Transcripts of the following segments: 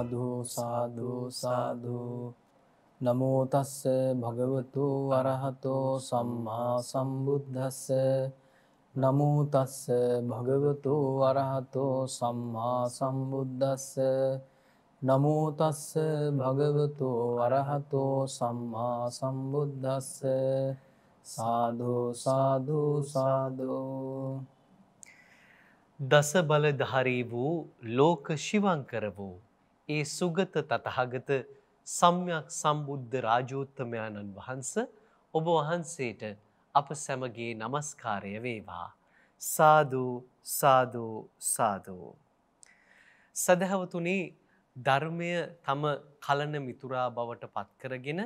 සාධු සාධු සාධු නමෝතස්ස භගවතු වරහතෝ සම්මා සම්බුද්ධස්ස නමෝතස්ස භගවතු වරහතෝ සම්මා සම්බුද්ධස්ස නමෝතස්ස භගවතු වරහතෝ සම්මා සම්බුද්ධස්ස සාධෝ සාධූ සාධෝ දස බලධහරී වූ ලෝක ශිවංකර වූ ඒ සුගත තතහාගත සම්යක් සම්බුද්ධ රාජෝත්තමයාණන් වහන්ස ඔබ වහන්සේට අප සැමගේ නමස්කාරය වේවා. සාධූ සාධූ සාධූ. සදහවතුනේ ධර්මය තම කලන මිතුරා බවට පත්කරගෙන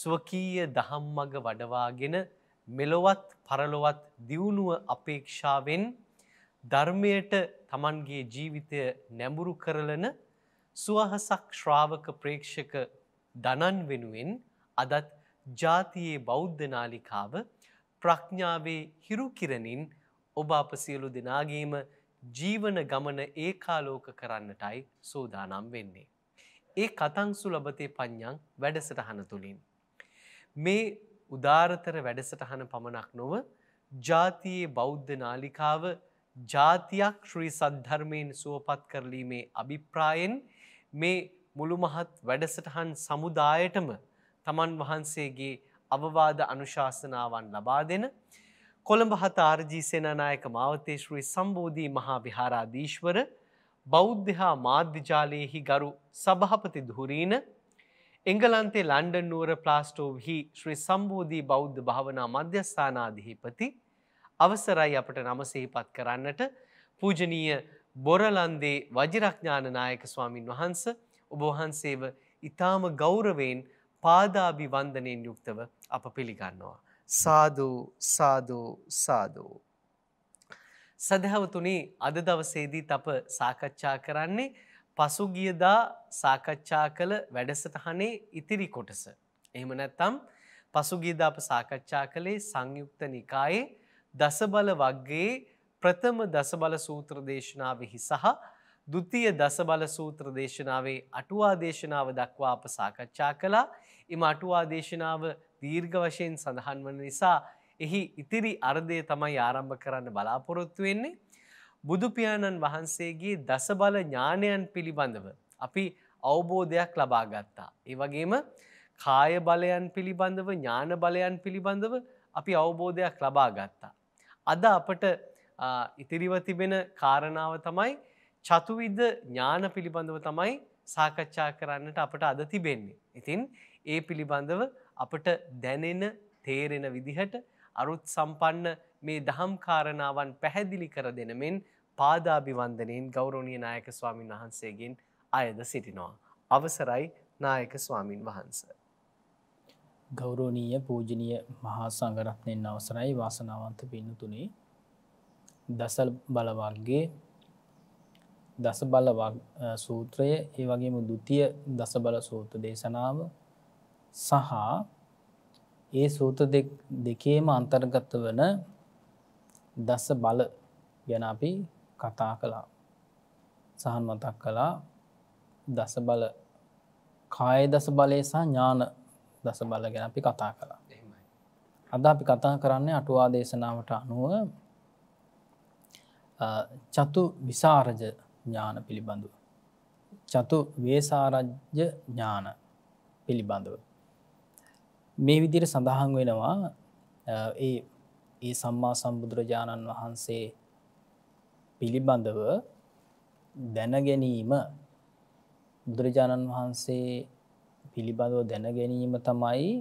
ස්වකීය දහම් මග වඩවාගෙන මෙලොවත් පරලොවත් දියුණුව අපේක්ෂාවෙන් ධර්මයට තමන්ගේ ජීවිතය නැඹුරු කරලන සුවහසක් ශ්‍රාවක ප්‍රේක්ෂක දනන් වෙනුවෙන් අදත් ජාතියේ බෞද්ධ නාලිකාව ප්‍රඥාවේ හිරුකිරණින් ඔබ අප සියලු දෙනාගේම ජීවන ගමන ඒකාලෝක කරන්නටයි සූදානම් වෙන්නේ. ඒ කතංසු ලබතේ පඤ්ඥං වැඩසටහන තුළින්. මේ උදාරතර වැඩසටහන පමණක් නොව ජාතියේ බෞද්ධ නාලිකාව ජාතියක් ශ්‍රී සද්ධර්මයෙන් සුවපත් කරලීමේ අභිප්‍රායෙන් මේ මුළු මහත් වැඩසටහන් සමුදායටම තමන් වහන්සේගේ අවවාද අනුශාසනාවන් ලබා දෙන කොළඹ හත ආර්ජී සේනනායක මාවතේශ්‍රී සම්බෝධී මහා විහාරාදීශ්වර බෞද්ධ හා මාධ්‍යජාලයෙහි ගරු සභහපති දුහරීන එංගලන්තේ ලන්ඩන් නුවර ප්ලාස්ටෝවහි ශ්‍රී සම්බෝධී බෞද්ධ භාවනා මධ්‍යස්ථානාධිහිපති අවසරයි අපට නම සහිපත් කරන්නට පූජනීය බොරලන්දේ වජිරඥාන නායක ස්වාමින් වහන්ස ඔබවහන්සේව ඉතාම ගෞරවයෙන් පාදාභි වන්දනයෙන් යුක්තව අප පිළිගන්නවා. සාධූ සාධූ සාධූ. සැදැහවතුනි අද දවසේදී අප සාකච්ඡා කරන්නේ පසුගියදා සාකච්ඡා කළ වැඩසටහනේ ඉතිරි කොටස. එහෙම නැත්තම් පසුගියද අප සාකච්ඡා කළේ සංයුක්ත නිකායේ දසබල වගේ ප්‍රථම දසබල සූත්‍ර දේශනාවහි සහ දුතිය දසබල සූත්‍ර දේශනාවේ අටුවා දේශනාව දක්වා අප සාකච්ඡා කළා එම අටුවා දේශනාව දීර්ඝ වශයෙන් සඳහන් වන නිසා එහි ඉතිරි අර්ධය තමයි ආරම්භ කරන්න බලාපොරොත්තු වෙන්නේ. බුදුපියාණන් වහන්සේගේ දසබල ඥානයන් පිළිබඳව. අපි අවබෝධයක් ලබා ගත්තා. ඒවගේම කාය බලයන් පිළිබඳව ඥාන බලයන් පිළිබඳව අපි අවබෝධයක් ලබා ගත්තා. අද අපට ඉතිරිව තිබෙන කාරණාව තමයි චතුවිද ඥාන පිළිබඳව තමයි සාකච්ඡා කරන්නට අපට අද තිබෙන්නේ. ඉතින් ඒ පිළිබඳව අපට දැනෙන තේරෙන විදිහට අරුත් සම්පන්න මේ දහම් කාරණාවන් පැහැදිලි කර දෙන මෙන් පාදාභිවන්දනයෙන් ගෞරෝණය නායක ස්වාමීන් වහන්සේගෙන් අයද සිටිනවා. අවසරයි නායක ස්වාමීන් වහන්ස. ගෞරෝණීය පූජනීය මහා සංගරත්නයෙන් අවසරයි වාසනාවන්ත පින්න තුනේ දස බලවක්ගේ දස බල සූත්‍රය ඒ වගේම දුතිය දස බල සූත දේශනාව සහ ඒ සූත දෙකේම අන්තර්ගත වන දස බල ගැන අපි කතා කළා සහන් මතක් කළා දස බල කාය දස බලය සහ ඥාන දස බල ගැන අපි කතා කළා අද අපි කතා කරන්නේ අටුවා දේශනාවට අනුව චතු විසාරජ ඥාන පිළිබඳු. චතු වේසාරජ්‍ය ඥාන පිළිබඳව. මේ විදිර සඳහන් වෙනවා ඒ ඒ සම්මා සම්බුදුරජාණන් වහන්සේ පිළිබඳව දැනගැනීම බුදුරජාණන් වහන්සේ පිළිබඳව දැනගැනීම තමයි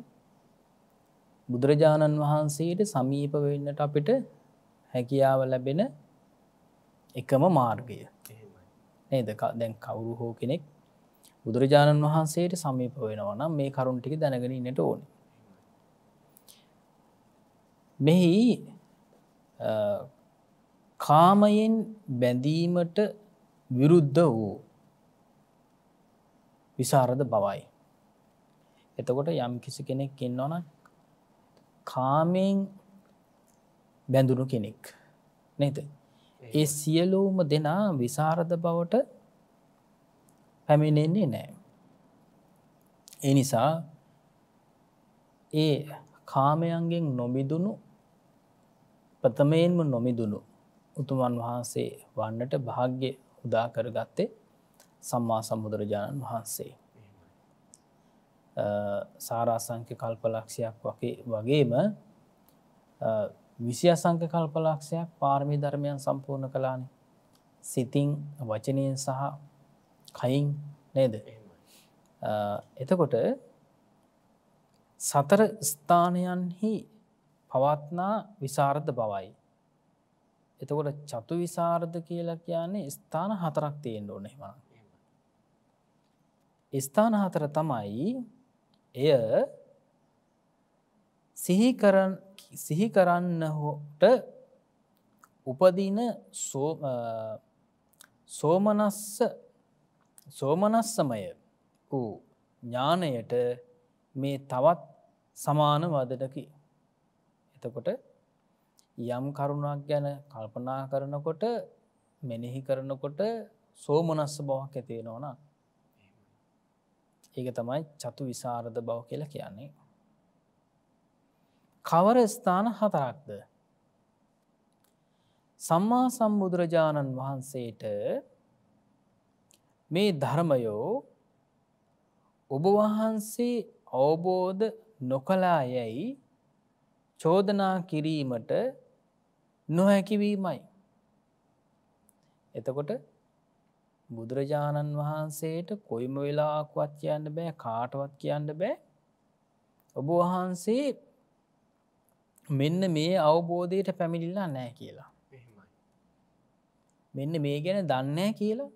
බුදුරජාණන් වහන්සේට සමීප වෙන්නට අපිට හැකියාව ලැබෙන එකම මාර්ගය නේද දැන් කවුරු හෝ කෙනෙක් බුදුරජාණන් වහන්සේට සමීප වෙනවනම් මේ කරුන් ටික දැනගෙන ඉන්නට ඕන මෙහි කාමයෙන් බැඳීමට විරුද්ධ වූ විසාරද බවයි එතකොට යම් කිසි කෙනෙක් ඉන්නවන කාමයෙන් බැඳුණු කෙනෙක් නේත ඒ සියලූම දෙනා විසාරධ බවට පැමිණෙන්නේ නෑ. ඒ නිසා ඒ කාමයන්ගෙන් නොමිදුණු ප්‍රථමයෙන්ම නොමිදුණු උතුමන් වහන්සේ වන්නට භාග්‍ය උදා කරගත්තේ සම්මා සම්බුදුරජාණන් වහන්සේ. සාරාසංක කල්පලක්ෂයක් වගේ වගේම විසිය අසංක කල්පලක්ෂයක් පාර්මි ධර්මයන් සම්පූර්ණ කලානේ සිතින් වචනයෙන් සහ කයින් නේද එතකොට සතර ස්ථානයන්හි පවත්නා විසාරධ බවයි එතකොට චතු විසාර්ධ කියලා කියන්නේ ස්ථාන හතරක් තියෙන් ඕන හෙම ස්ථාන හතර තමයි එය සිහි කරන්න හෝට උපදින සෝමනස්ස සෝමනස්සමය වූ ඥානයට මේ තවත් සමාන වදටකි. එතකොට යම් කරුණක් ගැන කල්පනා කරනකොට මෙනෙහි කරනකොට සෝමනස්ස බවක් ඇතිවෙනවන ඒක තමයි චතු විසාරධ බව කියලා කියන්නේ. කවර ස්ථාන හතරක්ද. සම්මා සම්බුදුරජාණන් වහන්සේට මේ ධර්මයෝ ඔබ වහන්සේ අවබෝධ නොකලා යැයි චෝදනා කිරීමට නොහැකිවීමයි. එතකොට බුදුරජාණන් වහන්සේට කොයිම වෙලාක්වත් කියන්න බෑ කාටවත් කියන්න බෑ ඔබ වහන්සේ මෙන්න මේ අවබෝධයට පැමිණිල්ලා නෑ කියලා මෙන්න මේ ගැන දන්නේ කියලා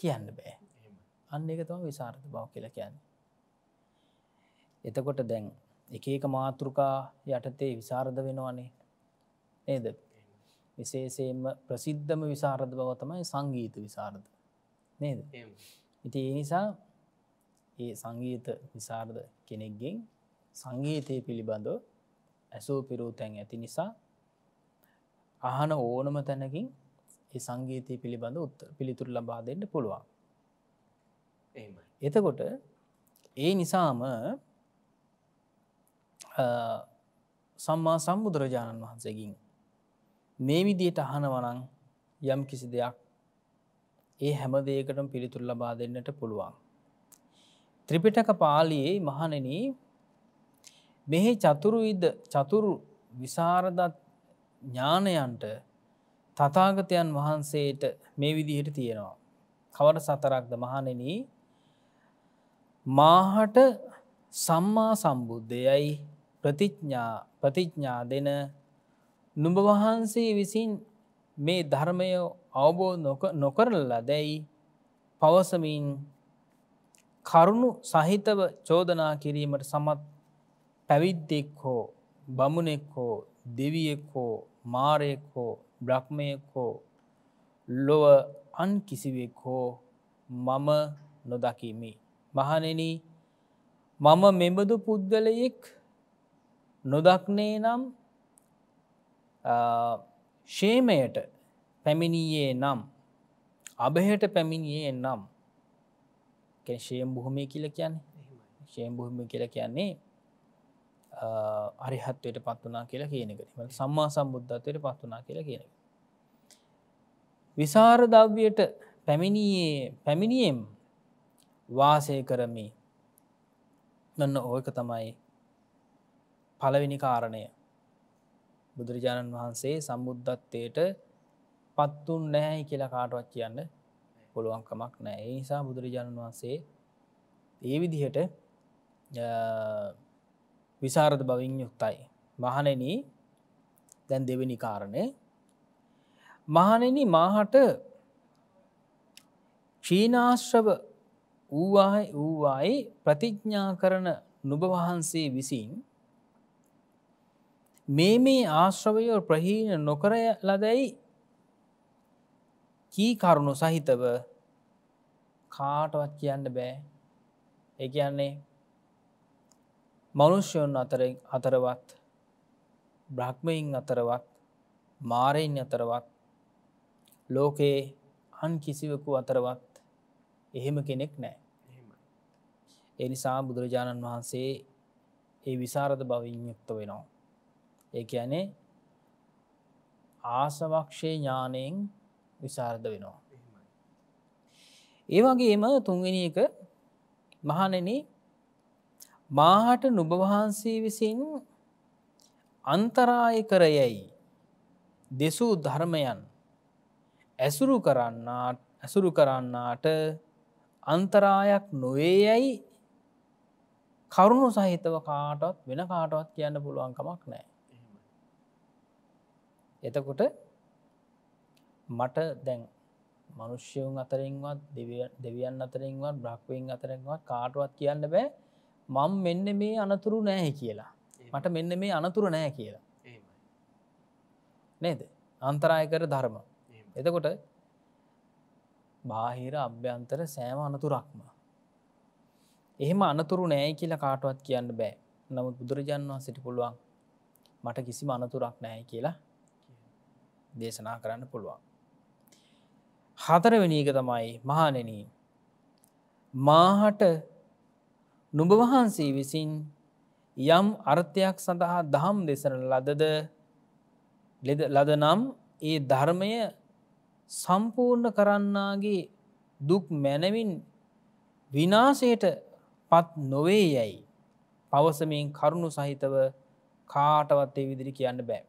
කියන්න බෑ අන්න එක තම විසාර්ථ බව කියලා කියන්න එතකොට දැන් එක එක මාතෘකා යටතේ විසාර්ධ වෙනවානේ නේද විශේෂයෙන්ම ප්‍රසිද්ධම විසාරධ බව තමයි සංගීත විසාර්ධ නේද ඉති ඒ නිසා ඒ සංගීත විසාර්ධ කෙනෙක්ගෙන් සංගීතය පිළිබඳව ඇසූ පිරූතැන් ඇති නිසා අහන ඕනම තැනකින් ඒ සංගීතය පිළිබඳ උත් පිළිතුර ලබා දෙන්න පුළුවන් එතකොට ඒ නිසාම සම්මා සම්බුදුරජාණන් වහන්සේකින් මේ විදියට අහනවනං යම් කිසි දෙයක් ඒ හැම දෙයකටම පිළිතුර ලබා දෙන්නට පුළුවන්. ත්‍රිපිටක පාලියේ මහනෙන මෙහි චතුරුවිද චතුරු විසාරදත් ඥානයන්ට තතාගතයන් වහන්සේට මේ විදිහට තියෙනවා. කවර සතරක්ද මහනෙන මාහට සම්මා සම්බුද්ධයයි ප්‍රතිඥා ප්‍රතිඥා දෙන නුඹ වහන්සේ විසින් මේ ධර්මය අවබෝධ නොකරල දැයි පවසමින් කරුණු සහිතව චෝදනා කිරීමට සමත් පැවිද්දෙක් හෝ බමුණෙක් හෝ දෙවියෙක් හෝ මාරයෙක් හෝ බ්‍රහ්මයෙක් හෝ ලොව අන් කිසිවෙක් හෝ මම නොදකිමි. මහනෙන මම මෙබඳු පුද්ගලයෙක් නොදක්නේ නම් ශේමයට පැමිණියේ නම් අබහට පැමිණියේ නම් ශේම් බොහොමය කියල කියන්නේ ශේම් බොහොම කියල කියන්නේ අරිහත්වයට පත් වනා කියලා කියනෙකට සම්මා සම්බුද්ධත්වයට පත් වනා කියලා කියන. විසාර දව්‍යයට පැමිණියේ පැමිණියම් වාසය කරමි දන්න ඕක තමයි පලවෙනි කාරණය බුදුරජාණන් වහන්සේ සම්බුද්ධත්වයට පත්තුන් නැහැයි කියලා කාටවත් කියන්න පුළුවන්කමක් නෑ නිසා බුදුරජාණන් වහන්සේ ඒ විදිහට විසාරධ බවින් යුක්තයි. මහනෙන දැන් දෙවෙනි කාරණය මහනෙන මාහට චීනාශ්‍රව වූවායි වූවායි ප්‍රතිඥ්ඥා කරන නුබ වහන්සේ විසින් මේ මේ ආශ්‍රවයෝ ප්‍රහීන නොකරය ලදැයි කී කරුණු සහිතව කාටවත් කියන්න බෑ ඒ කියන්නේ මනුෂ්‍යයන් අතරෙන් අතරවත් බ්‍රහ්මයින් අතරවත් මාරයෙන් අතරවත් ලෝකයේ අන් කිසිවකු අතරවත් එහෙම කෙනෙක් නෑ. එනිසා බුදුරජාණන් වහන්සේ ඒ විසාරධ බවින් යුක්ත වෙනවා. ඒ ඇනේ ආසවක්ෂය ඥානයෙන් විසාර්ධ වෙනවා. ඒවගේම තුන්වෙනි එක මහනෙන මාහට නුභවහන්සේ විසින් අන්තරාය කරයයි දෙසූ ධර්මයන් ඇසුරු කරන්නාට ඇසුරු කරන්නාට අන්තරායක් නොවේ යැයි කරුණු සහිතව කාටවත් වෙන කාටවත් කියන්න පුළුවන්කමක් නෑ. එතකොට මට දැන් මනුෂ්‍යවුන් අතරින්වත් දෙවියන් අතරින්වත් බ්‍රක්්වීන් අතරින්වත් කාටුවත් කියන්න බෑ මං මෙන්න මේ අනතුරු නෑහි කියලා මට මෙන්න මේ අනතුර නෑ කියලා නේද අන්තරායකර ධර්ම එතකොට බාහිර අභ්‍යන්තර සෑම අනතුරක්ම එහෙම අනතුරු නෑයි කියලා කාටවත් කියන්න බෑ නමුත් බුදුරජාන් වහන්සිට පුළුවන් මට කිසිම අනතුරක් නෑයි කියලා දේශනා කරන්න පුළුවන් හතරවෙනි එක තමයි මහානෙනී මාහට නුඹ වහන්සේ විසින් යම් අර්ථයක් සඳහා දහම් දෙසන ලදද ලදනම් ඒ ධර්මය සම්පූර්ණ කරන්නාගේ දුක් මැනවින් විනාසයට පත් නොවේ යැයි පවසමින් කරුණු සහිතව කාටවත් ඒ විදිරි කියන්න බෑ.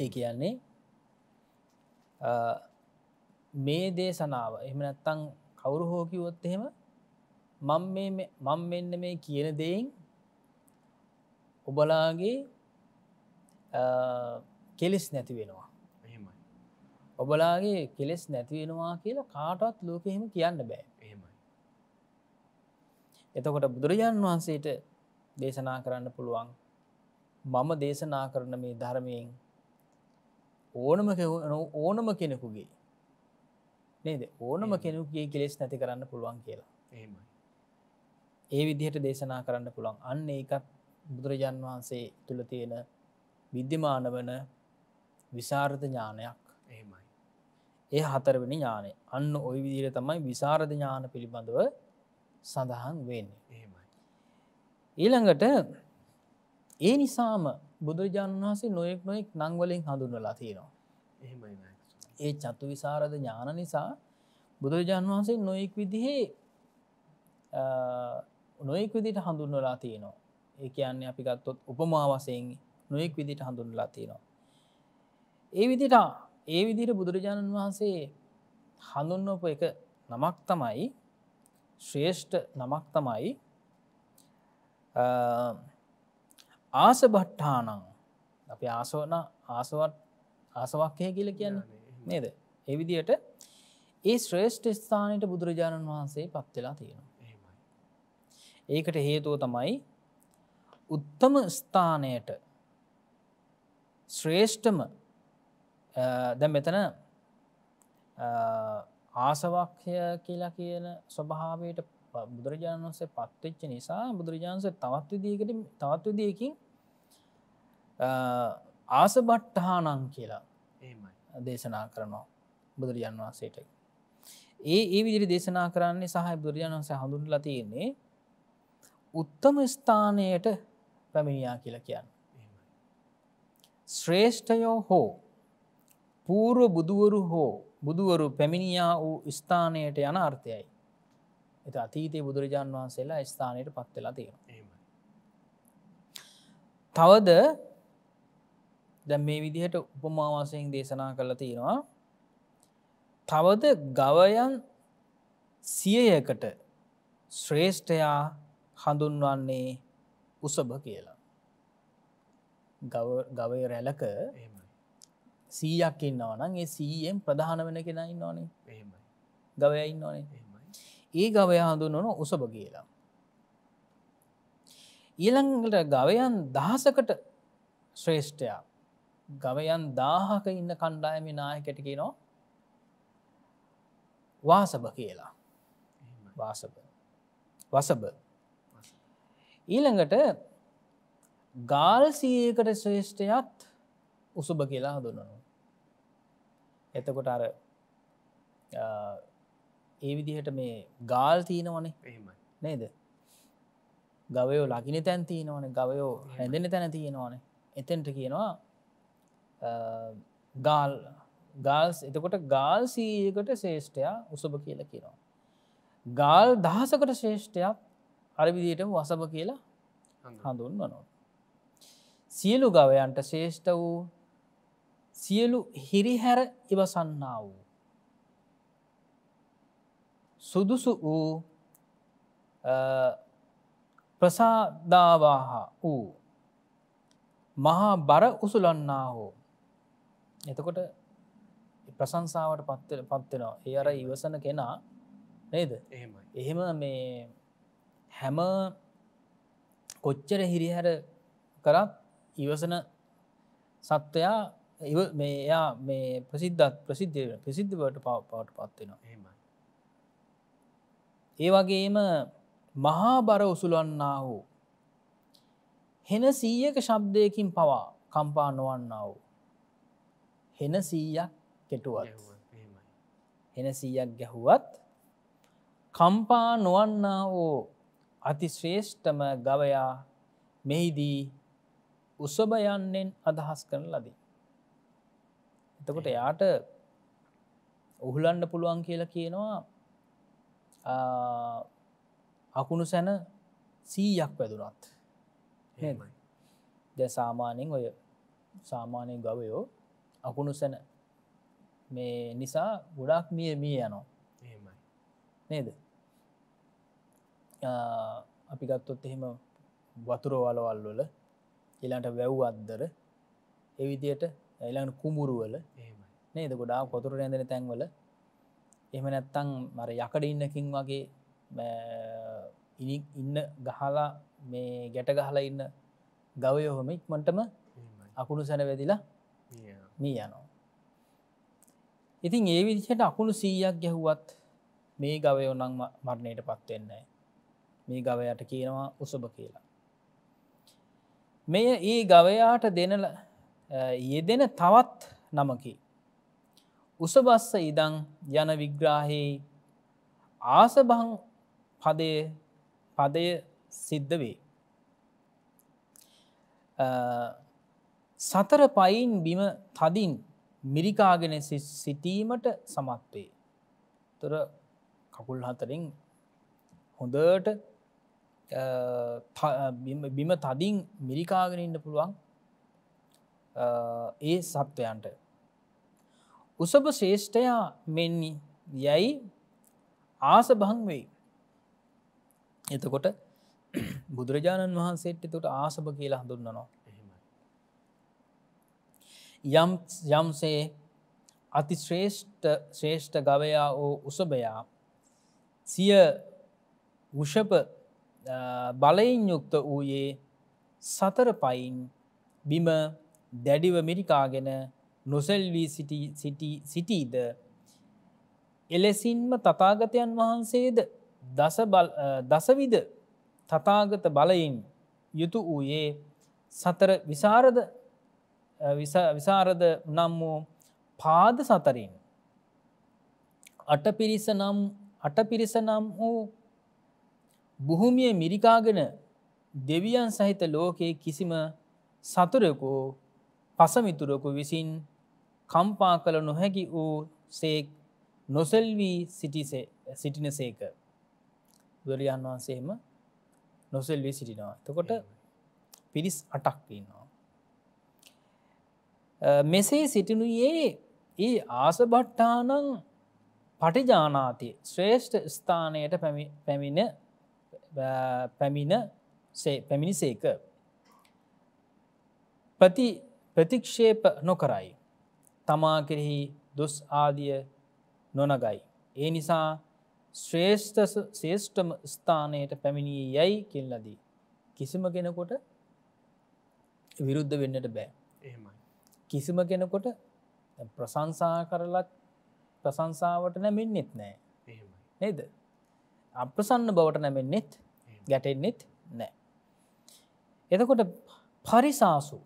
ඒ කියන්නේ මේ දේශනාව එහම නැත්තං කවුරු හෝකිවොත් එහෙම මම මෙන්න මේ කියන දෙයින් ඔබලාගේ කෙලෙස් නැති වෙනවා ඔබලාගේ කෙලෙස් නැතිවෙනවා කියලා කාටත් ලෝක එහෙම කියන්න බෑ එහෙමයි එතකොට බුදුරජාණන් වහන්සේට දේශනා කරන්න පුළුවන් මම දේශනා කරන මේ ධර්මයෙන් ඕනම ඕනම කෙනෙකුගේ නේද ඕනම කෙනෙකුගේ කෙලෙස් නැති කරන්න පුළුවන් කියලා එහෙමයි ඒ විදිහට දේශනා කරන්න පුළන් අන්න එකත් බුදුරජාන් වහන්සේ තුළ තියෙන විද්‍යමාන වන විසාරධ ඥානයක් එහෙමයි. ඒ හතරවෙනි ඥානය අන්න ඔය විදිර තමයි විසාරධ ඥාන පිළිබඳව සඳහන් වෙන්නේ එහෙමයි. ඊළඟට ඒ නිසාම බුදුරජාණන් වහන්සේ නොයෙක් නොයෙක් නංවලින් හඳුන්වලා තියෙනවා. එහෙමයි. ඒ චතු විසාරධ ඥාන නිසා බුදුරජාණන් වහන්සේ නොයෙක් විදිහේ නොයෙක් විදිට හඳුන්වලා තියෙනවා ඒ කියන්නේ අපි ගත්තොත් උපමාවසයෙන් නොයෙක් විදිට හඳුන්ලා තියෙනවා. ඒ විදිට ඒ විදිට බුදුරජාණන් වහන්සේ හඳුන්වප එක නමක් තමයි ශ්‍රේෂ්ඨ නමක් තමයි ආස භට්ඨානං අප ආසෝන ආසවත් ආසවක්කය කියල කියන්න නේද එවිදියට ඒ ශ්‍රේෂ්ඨ ස්ථානයට බුදුරජාණන් වහන්සේ පත්වෙලා තියෙනවා ඒකට හේතුව තමයි උත්තම ස්ථානයට ශ්‍රේෂ්ඨම දැ මෙතන ආසවක්්‍ය කියලා කියන ස්වභාවයට බුදුරජාණන් වන්සේ පත්වෙච්ච නිසා බුදුරජාන්සේ තවත් විදිකට තවත් විදියකින් ආසබට්ටහානං කියලා දේශනා කරනවා බුදුරජාන් වන්සේට ඒ ඒ විදිරි දේශනා කරන්නේ සහ බුදුරජාණන්සේ හඳුන්ලා තියෙන්නේ උත්තම ස්ථානයට පැමිණියා කියලා කියන්න. ශ්‍රේෂ්ඨයෝ හෝ පූර්ව බුදුවරු හෝ බුදුවරු පැමිණියා වූ ස්ථානයට යන අර්ථයයි. එත අතීතයේ බුදුරජාණන් වහන්සේලා ස්ථානයට පත්වෙලා තියෙන. තවද දැ මේ විදිහට උපමාවාසයෙන් දේශනා කළ තියෙනවා. තවද ගවයන් සියයකට ශ්‍රේෂ්ඨයා හඳුන්වන්නේ උසභ කියලා. ගවය රැලක සීයක් ඉන්නවනම් ඒ සීයෙන් ප්‍රධාන වෙන කෙන ඉන්නවානේ ගවය ඉන්නවානේ ඒ ගවය හඳුන්වන උසභ කියලා. ඊළඟට ගවයන් දහසකට ශ්‍රේෂ්ඨයා ගවයන් දාහක ඉන්න කණ්ඩායම නායකට කියනවා වාසභ කියලා වාසභ වසභ ඊළඟට ගාල් සීයකට ශ්‍රේෂ්ඨයත් උසුභ කියලා හඳුන්නනු. එතකොට අර ඒ විදිහට මේ ගාල් තියෙනවනේ නේද ගවයෝ ලගින තැන් තියෙනවන ගවයෝ හැඳෙන තැන තියෙනවානේ එතෙන්ට කියනවා ගාල් ගාල්ස් එතකොට ගාල් සීයකට ශේෂ්ඨයා උසභ කියල කියනවා. ගාල් දහසකට ශේෂ්ඨයක් අරවිදිටම වසභ කියලා හඳුන් වනො. සියලු ගවයන්ට ශේෂ්ඨ වූ සියලු හිරිහැර ඉවසන්නා වූ. සුදුසු වූ ප්‍රසාදාවාහ වූ මහා බර උසුලන්නා හෝ. එතකොට ප්‍රසංසාවට පත්වෙන පත්වෙනවා ඒ අර ඉවසන කෙනා නේද එහෙම මේ හැම කොච්චර හිරිහැර කරත් ඉවසන සත්වයා ඉව මේයා මේ ප්‍රසිද්ධත් ප්‍රසිද්ධ ප්‍රසිද්ධවට පව පාට පත්වෙනවා හෙම ඒ වගේම මහා බර උසුලන්නා වූ හෙන සීයක ශබ්දයකින් පවා කම්පා නොවන්නා වූ හෙන සීයක් කෙටුවත් හෙන සීයක් ගැහුවත් කම්පා නොවන්නා වූ අතිශ්‍රේෂ්ඨම ගවයා මෙහිදී උසභයන්නෙන් අදහස් කරන ලදී. එතකොට එයාට ඔහුලන්න පුළුවන් කියලා කියනවා අකුණු සැන සීයක් වැදුනත් ද සාමානෙන් ඔය සාමානයෙන් ගවයෝ අකුණු සැන මේ නිසා ගොඩක් මිය මිය යනවා නේද අපි ගත්තොත් එහෙම වතුරවලවල්වල එලාට වැැව් අද්දර එවිදියට එලාට කුමුරුවල නේද ගොඩා කොතුර ඇඳෙන තැන්වල එම නැත්තං මර යකඩ ඉන්නකින් වගේ ඉන්න ගහලා මේ ගැට ගහලා ඉන්න ගවයොහොම ඉක්මටම අකුණු සැනවැදිලා මී යනෝ. ඉතින් ඒ විදිහට අකුණු සීයක් ගැහුවත් මේ ගවයෝනං මරණයට පත්වෙන්නේ. මේ ගවයට කියනවා උසභ කියලා. මෙය ඒ ගවයාට දෙනල යෙදෙන තවත් නමකි. උසබස්ස ඉදං යන විග්‍රාහි ආසභං පදය පදය සිද්ධ වේ. සතර පයින් බිම තදින් මිරිකාගෙන සිටීමට සමත් වේ. තොර කකුල් හතරින් හොඳට බිම තදින් මිරිකාගෙනඉන්න පුළුවන් ඒ සත්වයන්ට. උසභ ශේෂ්ඨයා මෙන්නි යැයි ආස භං වෙයි. එතකොට බුදුරජාණන් වහන්සේට තුට ආසභ කියලා හඳුන්නනවා. යම් යම්සේ අති ශ්‍රේෂ්ඨ ශ්‍රේෂ්ඨ ගවයා ඕ උසභයා සිය උෂප බලයින් යුක්ත වූයේ සතර පයින් බිම දැඩිව මිරිකාගෙන නොසැල්වී සිටීද එලෙසින්ම තතාගතයන් වහන්සේද දසවිද තතාගත බලයින් යුතු වූයේ සතර විසාරද විසාරද නම් වූ පාද සතරින් අට පිරිස නම් අට පිරිස නම් වූ බුහුමිය මිරිකාගෙන දෙවියන් සහිත ලෝකයේ කිසිම සතුරකු පසමිතුරකු විසින් කම්පා කළ නොහැකි වූ සේක් නොසෙල්වී සිටින සේක. බුදුරජාන් වහන්සේම නොසෙල්වී සිටිනවා. එතකොට පිරිස් අටක් ඉන්නවා. මෙසේ සිටිනුයේ ඒ ආසභට්ටානං පටිජානාති ශ්‍රේෂ්ඨ ස්ථානයට පැමිණ පැමිණ පැමිණි සේක ප්‍රති ප්‍රතික්ෂේප නොකරයි තමා කෙරෙහි දුස් ආදිය නොනගයි. ඒ නිසා ශ්‍රේෂ්ඨ ශේෂ්ඨම ස්ථානයට පැමිණී යැයි කෙල්ලදී. කිසිම කෙනකොට විරුද්ධ වෙන්නට බෑ. කිසිම කෙනකොට ප්‍රසංසා කරලත් ප්‍රසංසාාවට නැමෙන්න්නෙත් නෑ. නේද? අප්‍රසන්න බවට නැමෙන්න්නෙත් ගැටෙන්නෙත් නෑ. එතකොට පරිසාසු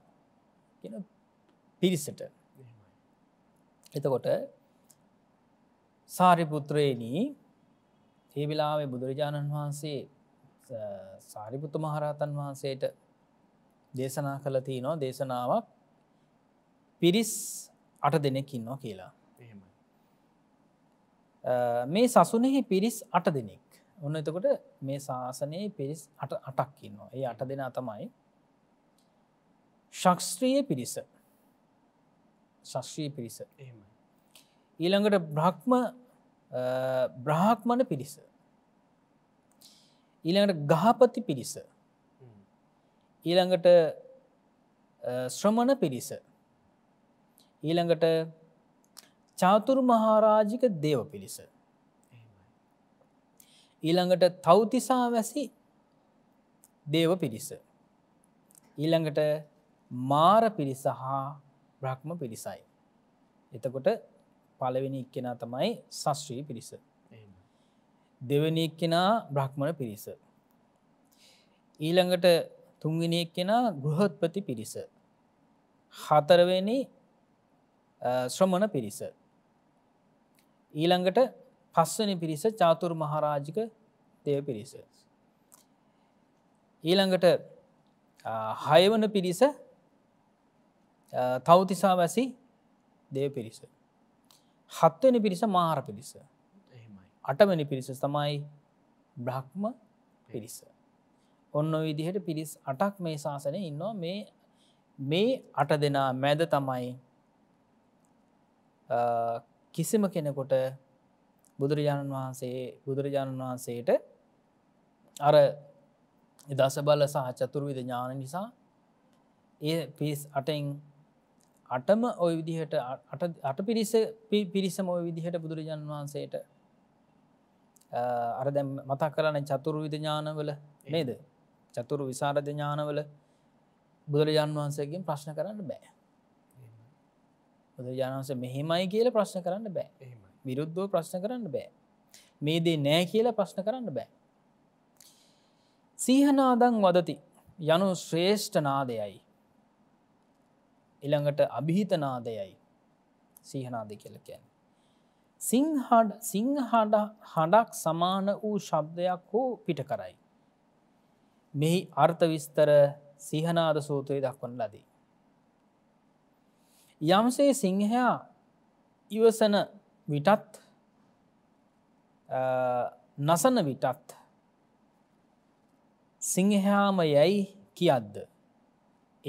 පිරිසට එතකොට සාරිපුත්‍රයනී ඒ වෙලාවේ බුදුරජාණන් වහන්සේ සාරිපුත්තු මහරහතන් වහන්සේට දේශනා කළ තියනෝ දේශනාවක් පිරිස් අට දෙනෙක් ඉන්නවා කියලා. මේ සසුනෙහි පිරිස් අට දෙනෙක්. ඔන්න එතකොට මේ ශාසනයේ පිරිස් අට අටක් ඉන්නවා ඒ අට දෙනා තමයි ශක්ෂත්‍රීය පිරිස ශස්්‍රී පිරිස ඊළඟට බ්‍රහ්ම බ්‍රහක්මණ පිරිස ඊළඟට ගහපති පිරිස ඊළඟට ශ්‍රමණ පිරිස ඊළඟට චාතුරු මහාරාජික දේව පිරිස ඊළඟට තෞතිසා වැසි දේව පිරිස. ඊළඟට මාර පිරිස හා බ්‍රහ්ම පිරිසයි. එතකොට පලවෙනි එක්කෙනා තමයි සස්ශ්‍රී පිරිස. දෙවනි එක්කෙනා බ්‍රහ්මණ පිරිස. ඊළඟට තුන්ගනි එක්කෙනා ගෘහත්පති පිරිස. හතරවෙනි ශ්‍රමණ පිරිස. ඊළඟට පස්වනි පිරිස චාතුර් මහරාජික දෙව පිරිස. ඊළඟට හයවන පිරිස තවතිසා වැසි දෙව පිරිස. හත්වනි පිරිස මාර පිරිස. අටවැනි පිරිස තමයි බ්‍රහ්ම පිරිස. ඔන්න විදිහට පිරිස් අටක් මේ ශාසනය ඉන්නවා මේ මේ අට දෙනා මැද තමයි කිසිම කෙනෙකොට බුදුරජාණන් වහන්සේ බුදුරජාණන් වහන්සේට අර දස බල සහ චතුරුවිද ඥාන නිසා ඒ පිස් අටෙන් අටම ඔය විදිහට අට පිරිස පිරිසම ඔය විදිහට බුදුරජාණන් වහන්සේට අර දැම් මතක් කරන චතුරුවිද ඥානවල නේද චතුරු විසාරධ ඥානවල බුදුරජාණන් වහන්සේගෙන් ප්‍රශ්න කරන්න බෑ බුදුරජාණන්සේ මෙහෙමයි කියල ප්‍රශ්න කරන්න බෑ විරුද්ධෝ ප්‍රශ්න කරන්න බෑ. මේ දේ නෑ කියලා ප්‍රශ්න කරන්න බෑ. සීහනාදං වදති යනු ශ්‍රේෂ්ඨනාදයයි. ඉළඟට අභිහිතනාදයයි සීහනාද කියලකැන්. සිංහඩ සිංහඩ හඩක් සමාන වූ ශබ්දයක් හෝ පිට කරයි. මෙහි අර්ථවිස්තර සිහනාද සූතුරය දක්වන ලදී. යම්සේ සිංහයා ඉවසන විටත් නසන විටත් සිංහයාම යැයි කියද්ද.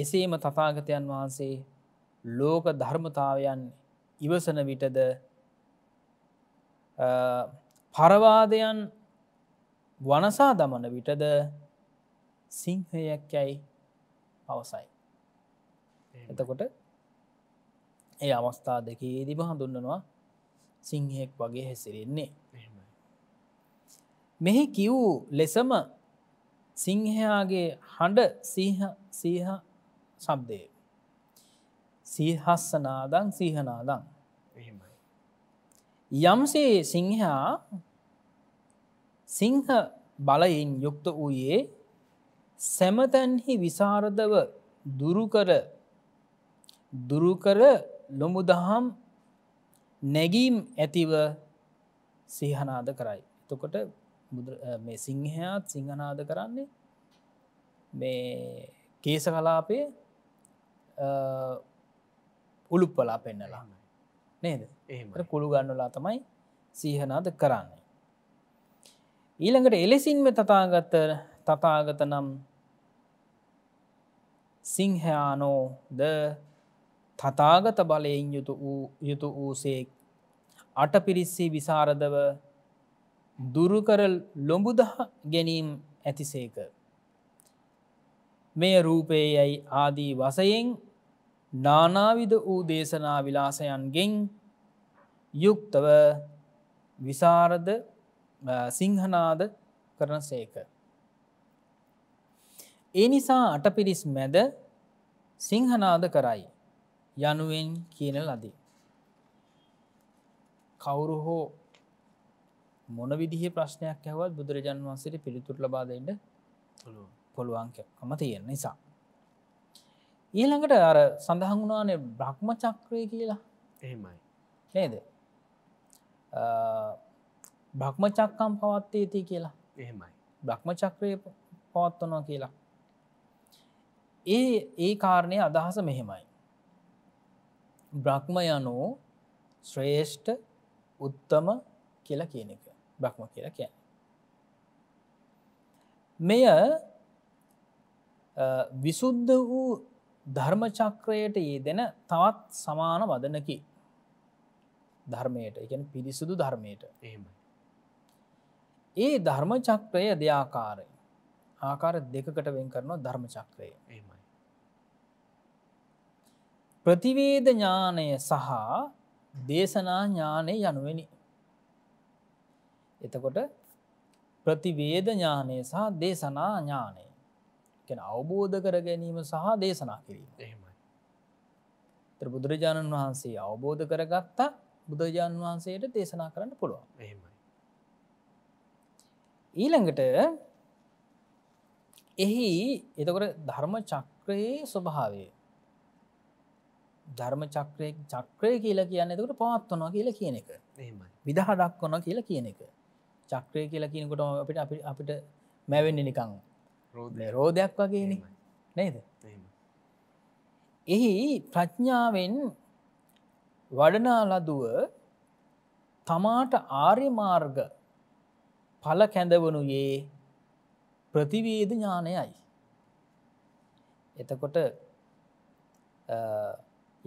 එසේම තතාගතයන් වහන්සේ ලෝක ධර්මතාවයන් ඉවසන විටද පරවාදයන් වනසා දමන විටද සිංහයක් යැයි පවසයි. එතකොට ඒ අවස්ථා දෙකේ දිබ හඳුන්නනවා සිංහෙක් වගේ හැසිරෙන්නේ. මෙහි කිව්ූ ලෙසම සිංහයාගේ හඬ සීහ සබ්දය. සීහස්සනාදන් සීහනාදන් යම්සේ සිංහා සිංහ බලයින් යුක්ත වූයේ සැමතැන්හි විසාරදව දුරුකර දුරුකර ලොමුදහම් නැගීම් ඇතිව සිහනාද කරයි. එතකොට මේ සිංහයාත් සිංහනාද කරන්නේ මේ කේස කලාපේ උළුප්පලා පෙන්නලා නේද එහට කුළු ගන්නලා තමයි සීහනාද කරන්නේ. ඊළඟට එලෙසින්ම තතාගත තතාගත නම් සිංහයානෝ ද තතාගත බලයෙන් යුතු යුතු වූසේක් අට පිරිස්සී විසාරදව දුරුකර ලොඹුදහ ගැනීම් ඇතිසේක. මෙය රූපයේ යැයි ආදී වසයෙන් නානාවිද වූ දේශනා විලාසයන්ගෙන් යුක්තව විසාරද සිංහනාද කරන සේක. ඒ නිසා අටපිරිස් මැද සිංහනාද කරයි. යනුවෙන් කියන ලදී. කවුරු හෝ මොන විදිහ ප්‍රශ්නයක් ඇවත් බුදුරජන් වන්සට පිළිතුර ලබාදට පොළුවන්ක අම තියෙන නිසා. ඊළඟට අර සඳහන් වුණානේ බ්‍රහ්ම චක්‍රය කියලා එහෙමයි නේද බ්‍රහ්ම චක්කම් පවත්තේ ති කියලා එහෙමයි බ්‍රහ්ම චක්‍රය පවත්වනවා කියලා ඒ ඒ කාරණය අදහස මෙහෙමයි බ්‍රහ්මයනෝ ශ්‍රේෂ්ඨ උත්තම කියලා කියන එක බ්‍රහ්ම කියලා කියන. මෙය විසුද්ධ වූ ධර්මචක්‍රයට ඒ දෙන තවත් සමාන වදනකි ධර්මයට එක පිරිසුදු ධර්මයට ඒ ධර්මචක්‍රය දෙයාකාරය ආකාර දෙකකට වෙන් කරනවා ධර්මචක්‍රය ප්‍රතිවේද ඥානය සහ දේශනා ඥානය යනුවෙනි. එතකොට ප්‍රතිවේද ඥානය සහ දේශනා ඥානය අවබෝධ කර ගැනීම සහ දේශනා කිරීම. බුදුරජාණන් වහන්සේ අවබෝධ කරගත්තා බුදුරජාණන් වහන්සේට දේශනා කරන්න පුළුවන් එහෙමයි. ඊළඟට එහි එතකොට ධර්ම චක්‍රයේ ස්වභාවේ ධර්ම චක්‍රය චක්‍රය කියලා කියන්න එකට පවත්වනවා කියලා කියන එක විදහ දක්වොන කියලා කියන එක චක්‍රය කියලා කියනකොට අපිට අපි අපිට මැවෙන්න නිකං රෝධයක් වගේන නේද එහි ප්‍රඥ්ඥාවෙන් වඩනා ලදුව තමාට ආර්ය මාර්ග පල කැඳවනුයේ ප්‍රතිවේද ඥානයයි. එතකොට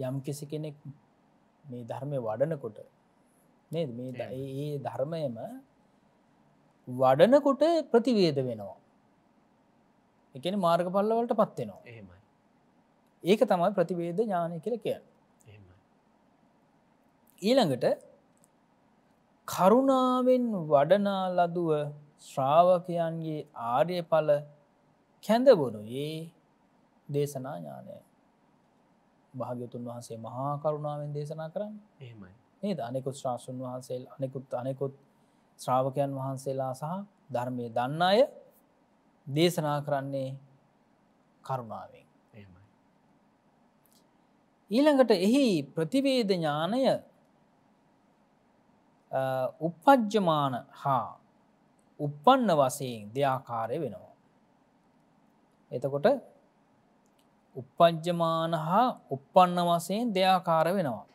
යම් කිසි කෙනෙක් මේ ධර්මය වඩනකොට නේද මේ ඒ ධර්මයම වඩනකොට ප්‍රතිවේද වෙනවා එකන මාර්ග පල්ලවලට පත්වෙනවා එහෙමයි ඒක තමයි ප්‍රතිවේද ඥානය කියල කිය ඊළඟට කරුණාවෙන් වඩනා ලදුව ශ්‍රාවකයන්ගේ ආර්ය පල කැඳවුණු ඒ දේශනා ඥානය භාග්‍යතුන් වහන්සේ මහා කරුණාවෙන් දේශනා කරන්න එහෙමයි ඒ අනෙකුත් ශ්‍රාසුන් වහන්සේ අනෙකුත් අනෙකුත් ශ්‍රාවකයන් වහන්සේලා සහ ධර්මය දන්න අය දේශනා කරන්නේ කරුණාවෙන් එහෙමයි ඊළඟට එහි ප්‍රතිවේද ඥානය උපජ්ජමාන හා උපන්න වසයෙන් දෙආකාරය වෙනවා එතකොට උපපජ්්‍යමාන හා උප්පන්න වසයෙන් දෙයාකාර වෙනවා.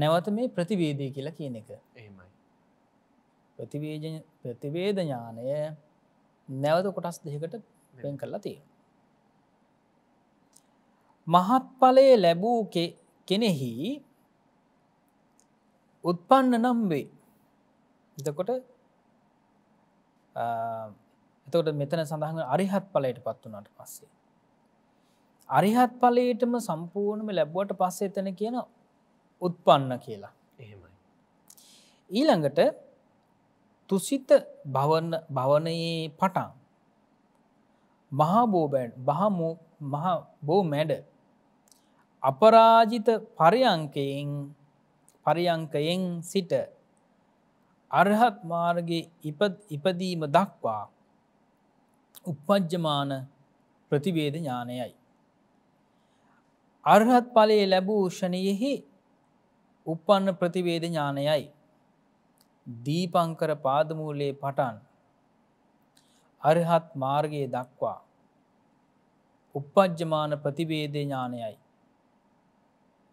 නැවත මේ ප්‍රතිවේදී කියලා කියන එක එමයි. ප්‍රතිවේදඥානය නැවත කොටස් දෙකට පෙන් කරලා තිය. මහත්ඵලයේ ලැබූ කෙනෙහි උත්පන්න නම් වේ එතකොට එතකොට මෙතන සඳහන් අරිහත් පලයට පත් වනට පස්සේ අරිහත් පලයටම සම්පූර්ණම ලැබ්බුවට පස්ස එතන කියන උත්පන්න කියලා එහෙමයි. ඊළඟට තුසිත භවනයේ පටන් මහාබෝබැඩ් බහමෝ මහා බෝ මැඩ අපරාජිත පරියංකයෙන් පරියංකයෙන් සිට අරහත් මාර්ගයේ ඉපදීම දක්වා උපපජ්ජමාන ප්‍රතිවේද ඥානයයි. අර්හත් පලයේ ලැබූ ෂණයෙහි උපන්න ප්‍රතිවේද ඥානයයි. දීපංකර පාදමූලයේ පටන් අරහත් මාර්ගයේ දක්වා උපපජ්්‍යමාන ප්‍රතිබේදය ඥානයයි.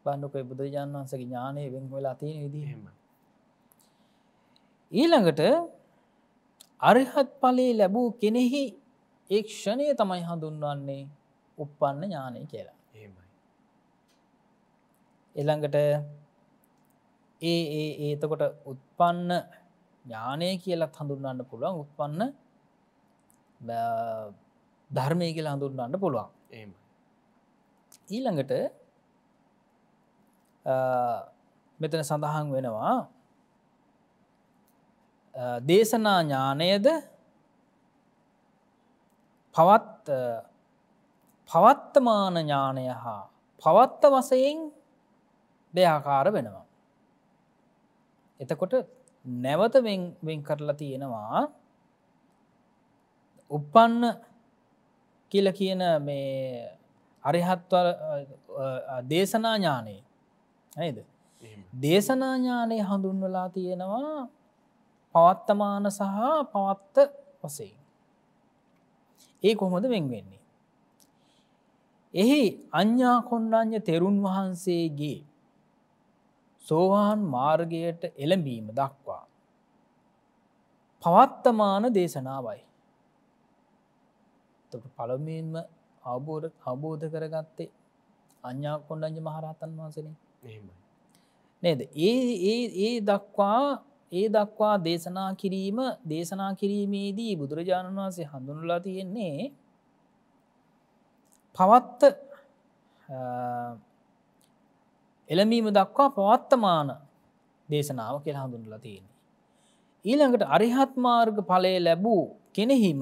බණ්ඩුකයි බුදුරජාන් වන්සගේ ඥානය වෙන් වෙලා තියෙන විදිහෙම. ඊළඟට අරිහත් පලේ ලැබූ කෙනෙහි ඒක්ෂණය තමයි හඳුන්වන්නේ උප්පන්න ඥානය කියලා. ඒමයි. එළඟට ඒ ඒ ඒතකොට උත්පන්න ඥානය කියලත් හඳුන්නන්න පුළුවන් උත්පන්න ධර්මය කියලා හඳුන්නන්න පුළුවන් ඊළඟට මෙතන සඳහන් වෙනවා දේශනා ඥානයද පවත් පවත්තමාන ඥානය හා පවත්ත වසයෙන් දෙයාකාර වෙනවා. එතකොට නැවත වෙන් කරලා තියෙනවා උපපන්න කියල කියන මේ අරිහත්වර දේශනා ඥානයේ ඇයිද දේශනා ඥානය හඳුන්වලා තියෙනවා පවත්තමාන සහ පවත්ත වසේ ඒ කොහොමද වෙන්වෙන්නේ එහි අඥ්ඥා කොණ්ඩාඥ තෙරුන් වහන්සේගේ සෝවාන් මාර්ගයට එළඹීම දක්වා. පවත්තමාන දේශනාවයි. පළමෙන්ම අවබෝධ අවබෝධ කරගත්තේ අඥා කොන්ඩජ මහරහතන් වහසන නේද ඒ දක්වා ඒ දක්වා දේශනා කිරීම දේශනා කිරීමේදී බුදුරජාණන් වහන්සේ හඳුනුලා තියෙන්නේ පවත්ත එළඹීම දක්වා පවත්තමාන දේශනාව කියලා හඳුන්ලා තියෙන්නේ. ඊළඟට අරිහත්මාර්ග ඵලය ලැබූ කෙනෙහිම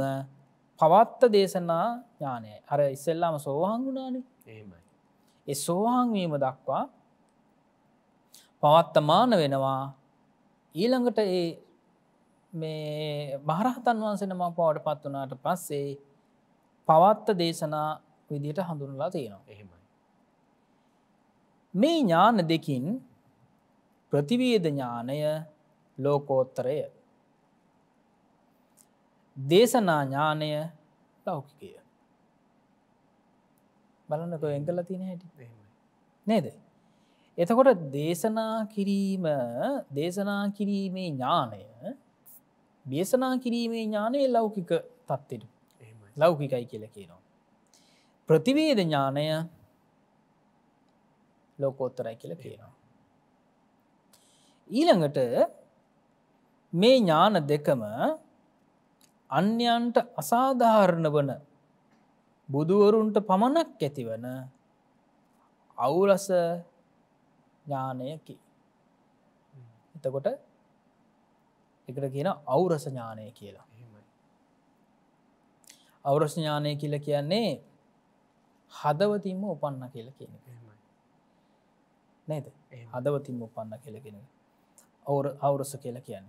පවත්ත දේශනා ඥානයයි අර ඉස්සෙල්ලාම සෝහංගුණාන ඒ සෝහංවීම දක්වා පවත්තමාන වෙනවා ඊළඟට ඒ මේ මහරහතන් වහන්සෙනම පවට පත් වනාට පස්සේ පවත්ත දේශනා විදිට හඳුන්ලා තියෙනවා එහෙම මේ ඥාන දෙකින් ප්‍රතිවේද ඥානය ලෝකෝත්තරය දේශනා ඥානය ලෞකිකය බලන්නක එංගල තින හැටි නේද එතකොට දේශනා කිරීම දේශනා කිරීමේ ඥානය දේශනා කිරීමේ ඥානය ලෞකික තත්තිට ලෞකිකයි කියල කියනවා ප්‍රතිවේද ඥානය ලෝකෝත්තරයි කියල කියනවා. ඊළඟට මේ ඥාන දෙකම අන්‍යන්ට අසාධාරණ වන බුදුවරුන්ට පමණක් ඇතිවන අවුලස ඥානයකි. එතකොට එකට කියන අවුරස ඥානය කියලා. අවුරස ඥානය කියල කියන්නේ හදවතින්ම උපන්න කියලා කියන. නේද හදවතින් උපන්න කෙලගෙන ඔවුර අවුරුස කියලා කියන්න.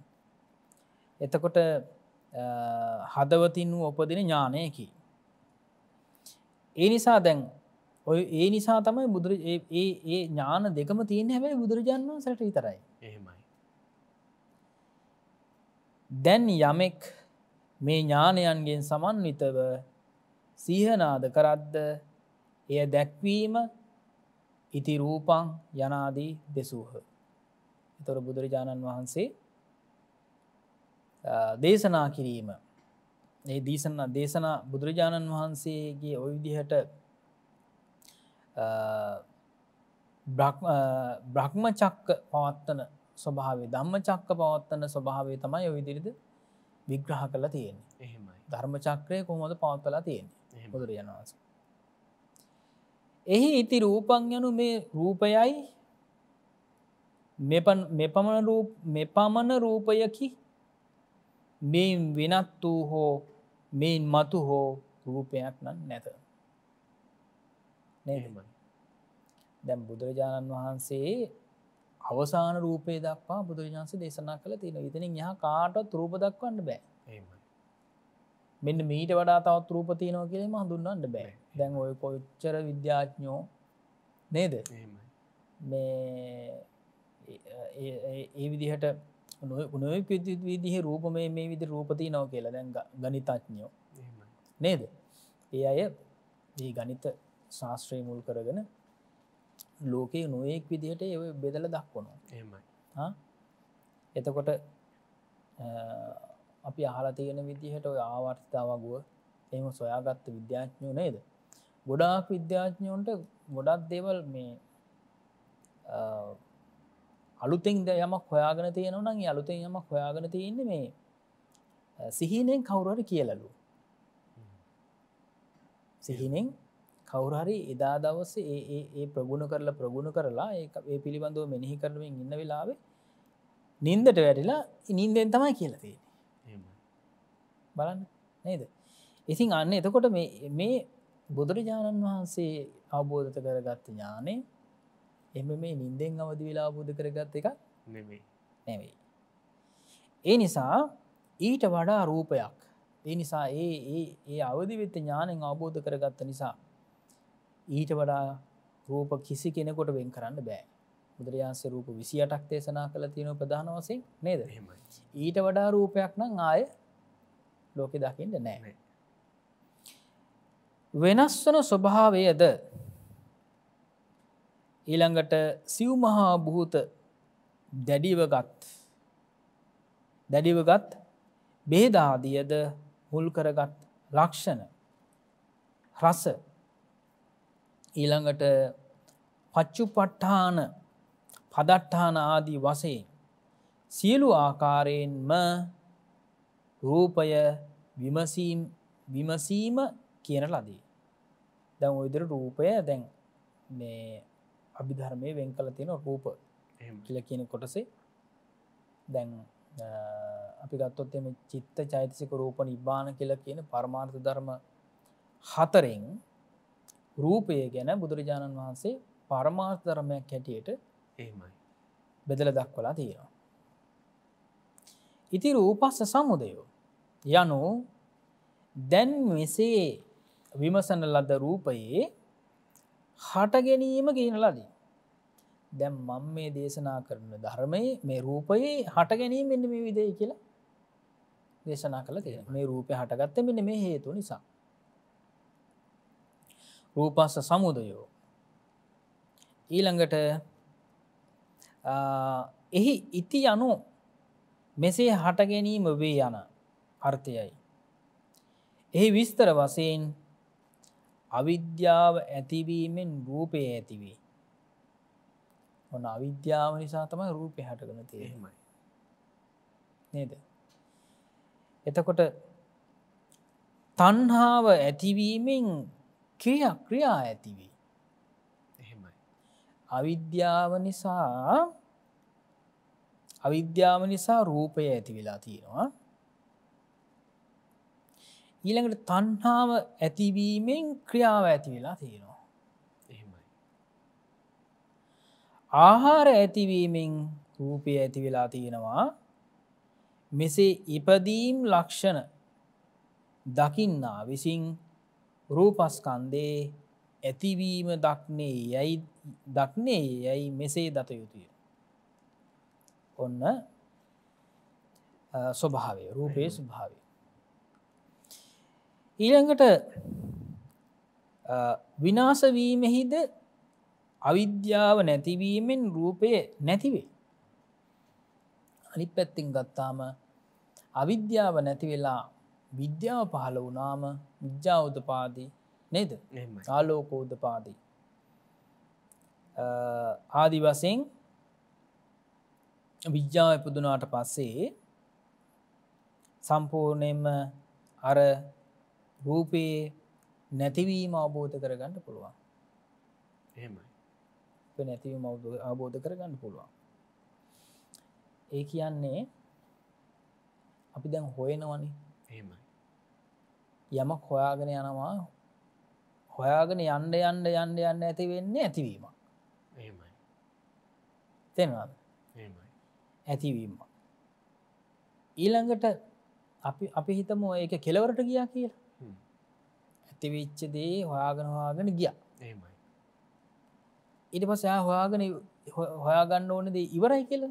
එතකොට හදවතින් වූ උපදින ඥානයකි. ඒ නිසා දැන් ඔය ඒ නිසා තමයි බුදුර ඒ ඥාන දෙකම තියෙන හැබැයි බුදුරජාණන් සට විතරයි එහෙමයි. දැන් යමෙක් මේ ඥානයන්ගෙන් සමන්විතව සීහනාද කරද්ද එය දැක්වීම ඉති රූපං යනාදී දෙසූහ. එතොර බුදුරජාණන් වහන්සේ දේශනා කිරීම ඒ දීසන දේශනා බුදුරජාණන් වහන්සේගේ ඔයවිදිහට බ්‍රහ්මචක්ක පවත්වන ස්වභාවේ ධම්මචක්ක පවත්වන ස්වභාවේ තමයි ඔවිදිරිද විග්‍රහ කලා තියෙන එහෙමයි ධර්මචක්‍රය කොහොමද පවත්වලා තියෙන බුදුරජාණන් වහන්සේ එහි ඉති රූපං යනු මේ රූපයයි මෙපමණ මෙපමණ රූපයකි මෙයින් වෙනත් වූ හෝ මෙයින් මතු හෝ රූපයක් නම් නැත දැම් බුදුරජාණන් වහන්සේ අවසාන රූපේ දක්වා බුදුරජාන්ස දේශනා කළ තියෙන ඉතිනින් යහ කාටත් රූප දක්වන්න බෑ මෙන්න මීට වඩා තවත් රූප තියනෝ කියලෙම හඳුන්නන්න බෑ දැන් ඔය කොච්චර විද්‍යාඥෝ නේද මේ ඒ විදිහට නොයක් විදිහ රූප මේ මේ විදි රූපති නෝ කියලා දැන් ගනිතඥෝ නේද ඒ අය ඒ ගනිත ශාස්ත්‍රය මුල් කරගෙන ලෝකයේ නොයෙක් විදිහට ඒ බෙදල දක්වනවා එමයි එතකොට අපි අහලා තියෙන විදිහට ඔය ආවර්තාවගුව එම සොයාගත්ත විද්‍යාඥෝ නේද. ගොඩාක් විද්‍යාඥෝන්ට ගොඩක් දේවල් මේ අලුතෙන් ද යමක් හොයාගෙන තියෙනවනම් අලුතෙන් යමක් හොයාගෙන තියෙන්නේ මේ සිහිනෙන් කවුරට කියලලු සිහිනෙන් කවුරහරි එදා දවස ඒ ප්‍රගුණ කරලා ප්‍රගුණ කරලා ඒ පිළිබඳව මෙනිහි කරමින් ඉන්න වෙලාවේ නින්දට වැටිලා නින්දෙන් තමයි කියලතිේ බලන්න නේද ඉතින් අන්න එතකොට මේ බුදුරජාණන් වහන්සේ අවබෝධත කරගත්ත ඥානය එම මේ නින්දෙන් අවදි වෙලා බෝධ කරගත්ත එක නැවෙයි ඒ නිසා ඊට වඩා රූපයක් ඒ නිසා ඒ ඒ අවදිවිත ඥානෙන් අවබෝධ කරගත්ත නිසා ඊට වඩා රූප කිසි කෙනෙකොට වෙන් කරන්න බෑ බුදුරජාන්සේ රූප විසියටක් දේශනා කළ තියෙන ප්‍රධාන වසේ නේද ඊට වඩා රූපයක් නම් ආය ලෝකෙ දකිට නෑ. වෙනස් වන ස්වභාවයද ඊළඟට සිව්මහා භූත දැඩිවගත් දැඩිවගත් බේදාදියද මුල් කරගත් ලක්ෂණ රස ඊළඟට පච්චුපට්ඨාන පදට්ඨාන ආදී වසයෙන් සියලු ආකාරයෙන්ම රූපය විමසීම් විමසීම කියන ලදී. දැන් ඔයිදර රූපය දැන් මේ අභිධර්මය වෙන් කල තියෙන රූප කියල කියන කොටසේ දැන් අපි ගත්තොත් එම චිත්ත චෛතසික රූප නිබ්බාන කියල කියන පරමාර්ථ ධර්ම හතරෙන් රූපය ගැන බුදුරජාණන් වහන්සේ පරමාර්ථ ධර්මයක් හැටියට ඒමයි බෙදල දක්වලා තියෙනවා. ඉති රූපස්ස සමුදයෝ යනු දැන් මෙසේ විමසන ලද රූපයේ හටගැනීම කියන ලදී. දැම් මං මේ දේශනා කරන ධර්මය මේ රූපයේ හට ගැනීම මෙන්න මේ විදේ කියලා දේශනා කළ තියෙන මේ රූපය හටගත්ත මෙන්න මේ හේතු නිසා. රූපස්ස සමුදයෝ. ඊළඟට එහි ඉති යනු මෙසේ හටගැනීම වේ යනා අර්ථයයි. එහි විස්තර වසයෙන් අවිද්‍යාව ඇතිවීමෙන් රූපය ඇතිවී. ඔන්න අවිද්‍යාව නිසා තමයි රූපය හටගන තේරමයි. නේද. එතකොට තන්හාාව ඇතිවීමෙන් ක්‍රිය ක්‍රියා ඇතිවී. එහෙමයි. අවිද්‍යාව නිසා අවිද්‍යාව නිසා රූපය ඇති වෙලා තියෙනවා ඊළඟට තන්හාාව ඇතිවීමෙන් ක්‍රියාව ඇති වෙලා තියෙනවා. එහෙමයි. ආහාර ඇතිවීමෙන් රූපය ඇති වෙලා තියෙනවා මෙසේ ඉපදීම් ලක්ෂණ දකින්නා විසින් රූපස්කන්දේ ඇතිවීම දක්නේ යැයි දක්නේ යැයි මෙසේ දත යුතුය. ඔන්න ස්වභාවේ රූපයේ ස්භාවේ ඊළඟට විනාසවීමෙහිද අවිද්‍යාව නැතිවීමෙන් රූපය නැතිවේ. අනිත් පැත්තිං ගත්තාම අවිද්‍යාව නැතිවෙලා විද්‍යාව පහළ වනාම විද්‍යාවෝදපාදී නේද ආලෝකෝදපාදී. ආදි වසෙන් විද්‍යාව එපදුනාට පස්සේ සම්පූර්ණයෙන්ම අර රූපයේ නැතිවීම අවබෝධ කරගන්න පුළුවන් එහෙමයි නැතිවීම අවබෝධ කරගන්න පුළුවන් ඒ කියන්නේ අපි දැන් හොයනවනි එහෙමයි යමක් හොයාගෙන යනවා හොයාගෙන යන්න යන්න යන්න යන්න ඇති වෙන්නේ ඇතිවීම එහෙමයි තෙනවාද එහෙමයි ඇතිවීම ඊළඟට අපි අපි හිතම ඒක කෙලවරට ගියා කියලා ඇතිවිච්ච දේ හොයාගෙන හවාගෙන ගිය ඉට පස හොයාගෙන හොයාගන්න ඕන දේ ඉවරයි කියල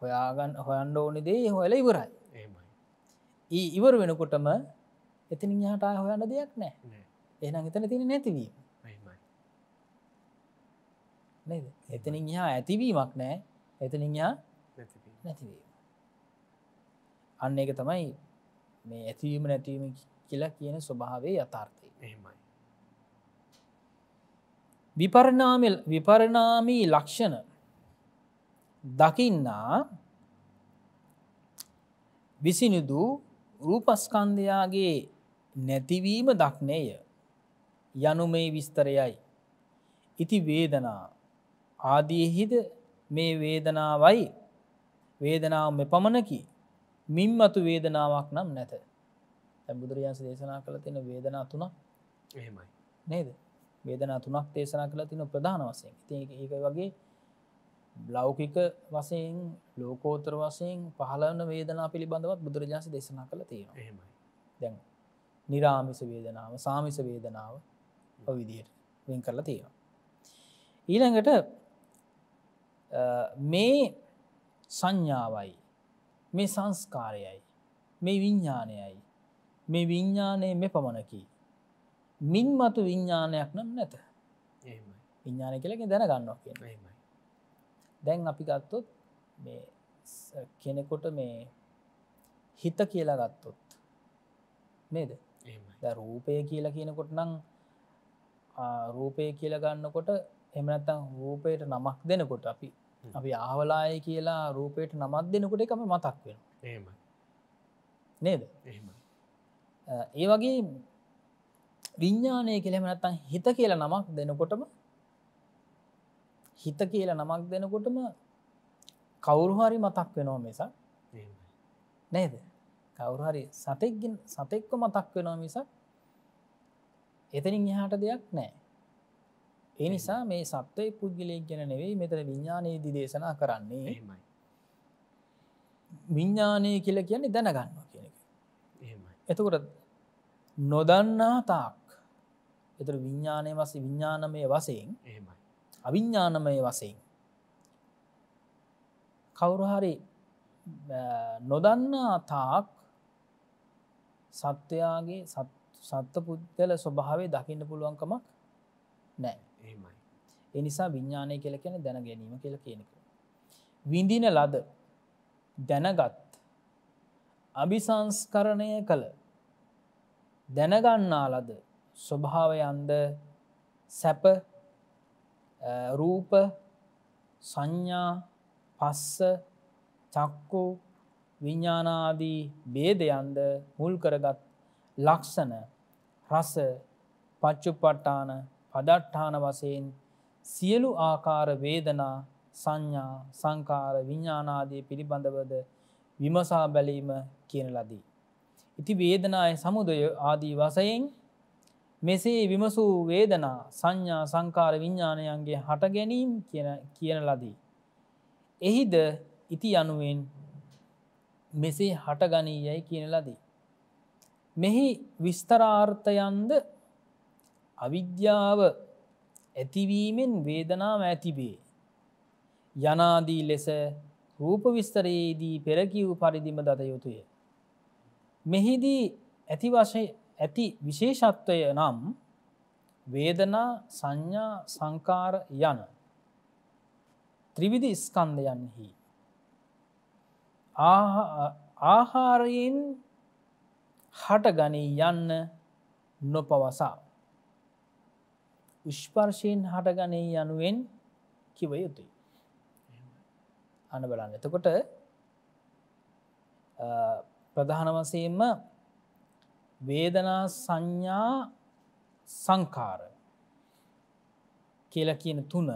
හොයාගන්න හොයන්න ඕන දේ හොයල ඉවරයි ඒ ඉවර වෙනකොටම එතිනින් හට හොයන්න දෙයක් නෑ එනම් එතන තින නැතිවීම එතනින් හා ඇතිවීමක් නෑ එතනින් යා නැතිවීම අන්න එක තමයි මේ ඇතිවීම නැතිවීම කියලා කියන ස්වභාවේ යථාර්ථය එහෙමයි. විපරණාම විපරණාමී ලක්ෂණ දකින්නා විසිනිදු රූපස්කන්ධයාගේ නැතිවීම දක්නේය යනු මේ විස්තරයයි. ඉති වේදනා ආදීහිද මේ වේදනාවයි වේදනාව මෙ පමණකි මින්මතු වේදනාවක් නම් නැත. දැන් බුදුරජාන්ස දේශනා කළ තියෙන වේදනා තුනක් එහෙමයි නේද වේදනා තුනක් දේශනා කළ තියෙන ප්‍රධාන වශයෙන් ඉතින් ඒක වගේ ලෞකික වශයෙන් ලෝකෝතර වශයෙන් පහළවන වේදනා පිළිබඳවත් බුදුරජාන්ස දේශනා කළ තියෙනවා එහෙමයි දැන් නිරාමිස වේදනාව සාමිස වේදනාව විදියට වෙන් කරලා තියෙනවා ඊළඟට මේ සංඥාවයි මේ සංස්කාරයයි මේ විඤ්ඥානයයි මේ විඤ්ඥානය මෙ පමණකි. මින් මතු විඤ්ඥානයක් නම් නැත විඤ්ඥාන කලක දැනගන්නවා කිය දැන් අපි ගත්තොත් කෙනෙකොට මේ හිත කියලා ගත්තොත් නේද රූපය කියලා කියනකොට නම් රූපය කියලා ගන්නකොට එමනත්තං රූපයට නමක් දෙනකොට අපි අපි ආවලාය කියලා රූපයට නමත් දෙනකොට එකම මතක් වෙන නේද ඒ වගේ විඤ්ඥානය කෙළෙමනත්තන් හිත කියලා නමක් දෙනකොටම හිත කියලා නමක් දෙනකොටම කවුරුහරි මතක් වෙනවා මිසක් නේද කවුරුහරි සතෙක්ගින් සතෙක්ව මතක් වෙනවා මිසක් එතනින් එහාට දෙයක් නෑ ඒ නිසා මේ සත්වය පුද්ගලයක් ගැන නෙවෙයි මෙතර විඤ්ඥානයේදී දේශනා කරන්නේ විඤ්ඥානය කියල කියන්නේ දැනගන්න කියන එක එතකොට නොදන්නා තාක් එතර විඤ්ඥානය වස විඤ්ඥානමය වසයෙන් අවිඤ්ඥානමය වසයෙන් කවුරුහරි නොදන්නා තාක් සත්වයාගේ සත්ත පුද්ගල ස්වභාවේ දකින්න පුළුවන්කමක් නෑ එනිසා විඤ්ඥානය කියල කෙන දැන ගැනීම කියල කියනක. විඳින ලද දැනගත් අභිසංස්කරණය කළ දැනගන්නා ලද ස්වභාවයන්ද සැප රූප සංඥා පස්ස චක්කු විඤ්ඥානාදී බේදයන්ද මුල් කරගත් ලක්ෂණ රස පච්චුපට්ටාන පදට්ඨාන වසයෙන් සියලු ආකාර වේදනා සංඥා සංකාර විඤ්ඥානාදී පිළිබඳවද විමසා බැලීම කියන ලදී. ඉති වේදනාය සමුදය ආදී වසයෙන් මෙසේ විමසූ වේදනා සංඥා සංකාර විඤ්ඥානයන්ගේ හට ගැනීම් කියන කියන ලදී. එහිද ඉති අනුවෙන් මෙසේ හටගනී යැයි කියන ලදී. මෙහි විස්තරාර්ථයන්ද අවිද්‍යාව ඇතිවීමෙන් වේදනාම ඇතිබේ. යනාදී ලෙස රූප විස්තරයේදී පෙරකිව් පරිදිම දත යුතුය. මෙහිදී ඇති වශය ඇති විශේෂත්වය නම් වේදනා සංඥා සංකාර යන ත්‍රිවිධ ස්කන්ධයන්හි ආහාරයෙන් හටගනී යන්න නොපවසා උෂ්පර්ශයෙන් හටගනී යනුවෙන් කිව යුතුයි අන බලන්න එතකොට ප්‍රධාන වසයෙන්ම වේදනා සංඥා සංකාර කියල කියන තුන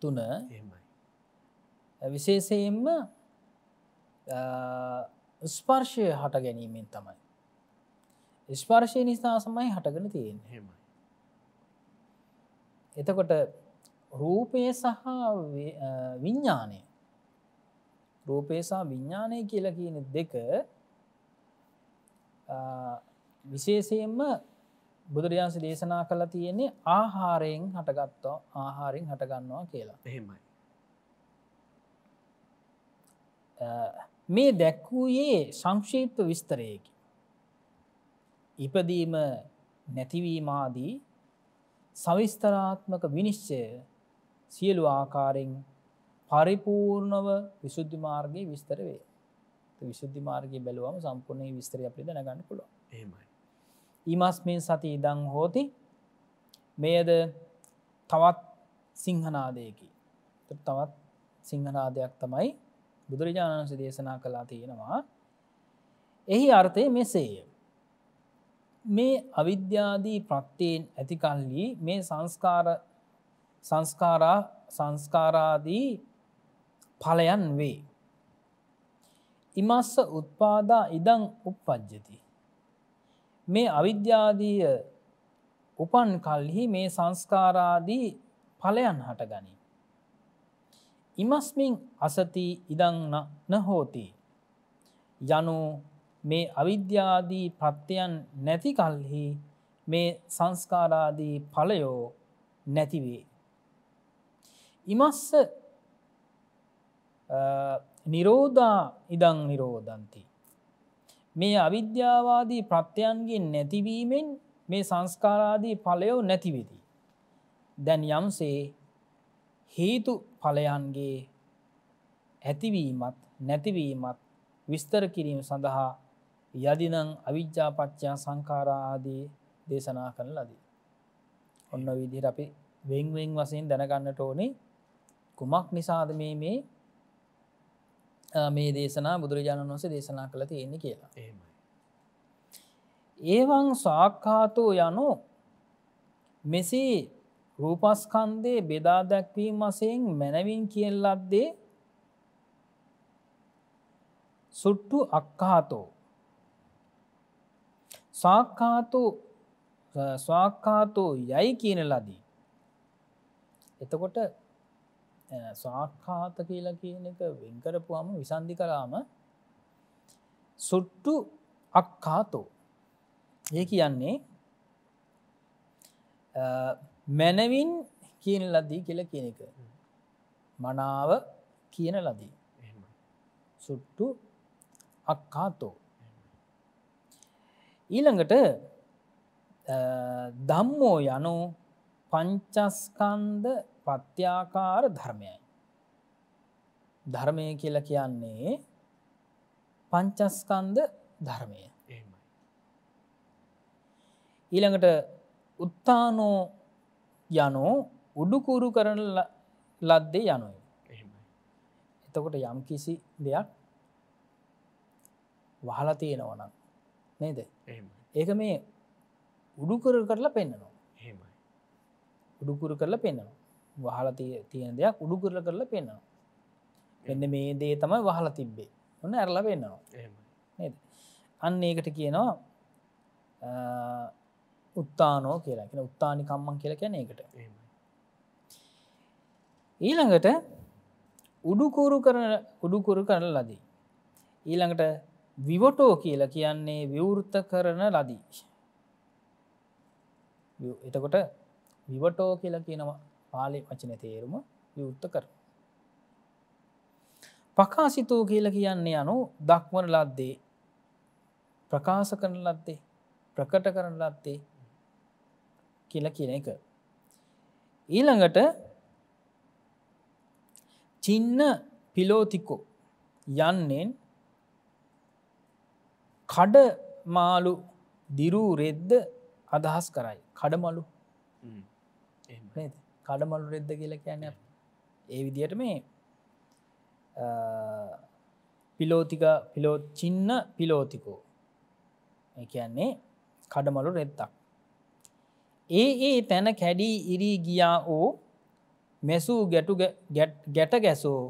තුන විශේෂයෙන්ම ස්පර්ශය හට ගැනීමෙන් තමයි ස්පර්ශය නිසා සමයි හටගෙන තියෙන් හෙමයි එතකොට රූපය සහ විඤ්ඥානය රූපේසා විඤ්ඥානය කියල කියන දෙක විශේෂයෙන්ම බුදුරජාන්ස දේශනා කළ තියෙන්නේ ආහාරයෙන් හටගත්තෝ ආහාරෙන් හටගන්නවා කියලා එහෙමයි මේ දැක්වූයේ සංක්ෂීප්ත විස්තරයකි ඉපදීම නැතිවීමාදී සවිස්තරාත්මක විනිශ්චය සියලු ආකාරෙන් පරිපූර්ණව විශුද්ධි මාර්ගයේ විස්තර වේ. විශුද්ධි මාර්ගය බැලුවම සම්පූර්ණය විස්තර අපි දැනගන්න පුළුව. ඒමයි. ඊමස්මෙන් සති ඉදං හෝති මෙයද තවත් සිංහනාදයකි. තවත් සිංහනාදයක් තමයි බුදුරජාණන්ස දේශනා කලා තියෙනවා. එහි අර්ථය මෙසේය. මේ අවිද්‍යාදී ප්‍රත්්‍යයෙන් ඇතිකල්ලි මේ සංස්කාර සංස්කාරා සංස්කාරාදී ඵලයන් වේ. ඉමස්ස උත්පාදා ඉදං උපපජ්ජති. මේ අවිද්‍යාදීය උපන් කල්හි මේ සංස්කාරාදී ඵලයන් හට ගනී. ඉමස්මින් අසති ඉදං නහෝති. යනු මේ අවිද්‍යාදී ප්‍රත්‍යයන් නැති කල්හි මේ සංස්කාරාදී ඵලයෝ නැතිවේ. ඉමස්ස නිරෝධා ඉදං නිරෝධන්ති. මේ අවිද්‍යාවාදී ප්‍රත්‍යයන්ගේ නැතිවීමෙන් මේ සංස්කාරාදී පලයෝ නැතිවෙදී. දැන් යම්සේ හේතු පලයන්ගේ ඇතිවීමත් නැතිවීමත් විස්තර කිරීම සඳහා යදිනං අවිද්‍යාපච්චා සංකාරාදී දේශනා කරන ලදී. ඔන්න විදිර අපි වෙංවෙන් වසයෙන් දැනගන්නට ඕනේ කුමක් නිසාද මේ මේ මේ දේශනා බුදුරජාණන් වන්සේ දේශනා කළ තියෙන්නේ කියලා. ඒවන් සාක්කාතෝ යනු මෙසේ රූපස්කන්දේ බෙදා දැක්වීම වසයෙන් මැනවින් කියල්ලද්දේ සුට්ටු අක්කාතෝ සාක්කාතු ස්වාක්කාතෝ යයි කියන ලදී. එතකොට සාක්කාත කියලා කියන එක වෙන්කරපුවාම විසන්ධි කලාම සුට්ටු අක්කාතෝ ඒ කියන්නේ මැනවින් කියන ලදී කියල කියන එක මනාව කියන ලදී සුට්ටු අක්කාතෝ ඊළඟට දම්මෝ යනෝ පංචස්කන්ද පත්‍යාකාර ධර්මයයි. ධර්මය කියල කියන්නේ පංචස්කන්ද ධර්මය ඊළඟට උත්තානෝ යනෝ උඩුකුරු කරන ලද්දේ යනුයි එතකොට යම් කිසි දෙයක් වහලා තියෙනවනම් නේද ඒක මේ උඩුකුරු කරලා පෙන්න්නනවා උඩුකුරු කරලා පෙන්න්නවා වහලා තියෙන දෙයක් උඩු කරල කරලා පෙන්නවා එන්න මේ දේ තමයි වහලා තිබ්බේ ඔන්න ඇරලා පෙන්නවා අන්න ඒකට කියනවා උත්තානෝ කියලා කියෙන උත්තානි කම්මන් කියලා කැන එකට ඊළඟට උඩුකුරු කරන උඩුකුරු කරන ලදී ඊළඟට විවටෝ කියලා කියන්නේ විවෘත කරන ලදී එතකොට විවටෝ කියලා කියනවා පාලි වචන තේරුම යුත්ත කර. පකාසිතෝ කියල කියන්නේ යනු දක්වන ලද්දේ ප්‍රකාශ කරන ලද්දේ ප්‍රකට කරන ලද්දේ කියල කියන එක. ඊළඟට චින්න පිලෝතිකෝ යන්නෙන් කඩ මාලු දිරූ රෙද්ද අදහස් කරයි කඩමලු කඩමලු රෙද්ද කියල කියන ඒ විදියට මේ පිලෝතික පිලෝ චින්න පිලෝතිකෝ කියන්නේ කඩමලු රෙත්තක් ඒ ඒ තැන කැඩී ඉරී ගියා ඕ මෙසූ ගැටු ගැට ගැසෝ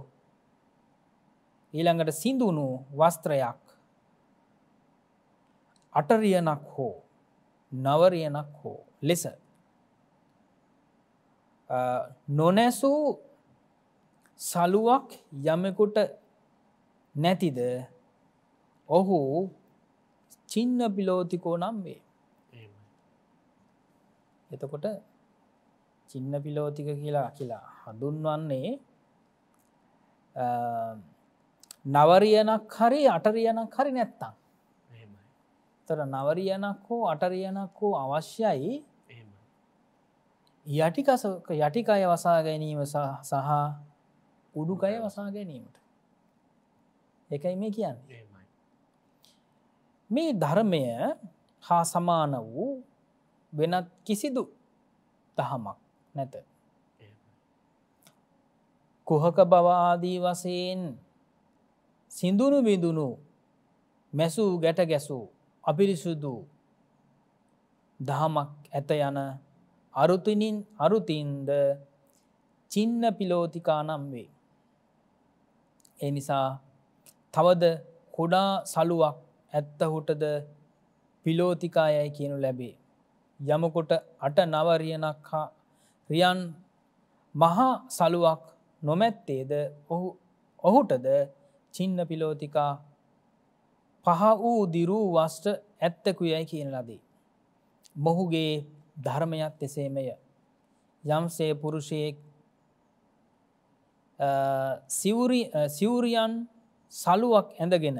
ඊළඟට සිදුුණු වස්ත්‍රයක් අටරියනක් හෝ නවරියනක් හෝ ලෙස නොනැසූ සලුවක් යමෙකුට නැතිද ඔහු චින්න පිලෝතිකෝ නම් වේ එතකොට චින්න පිලෝතික කියලා කියලා හඳුන්වන්නේ නවරියනක් හරි අටරියනක් හරි නැත්තම් තර නවරියනක් හෝ අටරියනක් හෝ අවශ්‍යයි යටිකසක යටිකය වසා ගැනීම සහ උඩුකය වසා ගැනීමට එකයි මේ කියන්නේ මේ ධර්මය හා සමාන වූ වෙනත් කිසිදු දහමක් නැත කුහක බවාදී වසයෙන් සිදුුණු බිඳුණු මැසූ ගැට ගැසූ අපිරිසුදු දහමක් ඇත යන අරුතිනින් අරුතින්ද චින්න පිලෝතිකා නම් වේ. ඒ නිසා තවද කොඩා සලුවක් ඇත්තහුටද පිලෝතිකායයි කියනු ලැබේ. යමකොට අට නවරියනක් හා රියන් මහා සලුවක් නොමැත්තේද ඔහුටද චින්න පිලෝතිකා පහ වූ දිරූ වස්ට ඇත්තකු යැයි කියන ලදී. මොහුගේ ධර්මයත් එසේමය යම්සේ පුරුෂයෙක් සිවුරියන් සලුවක් ඇඳගෙන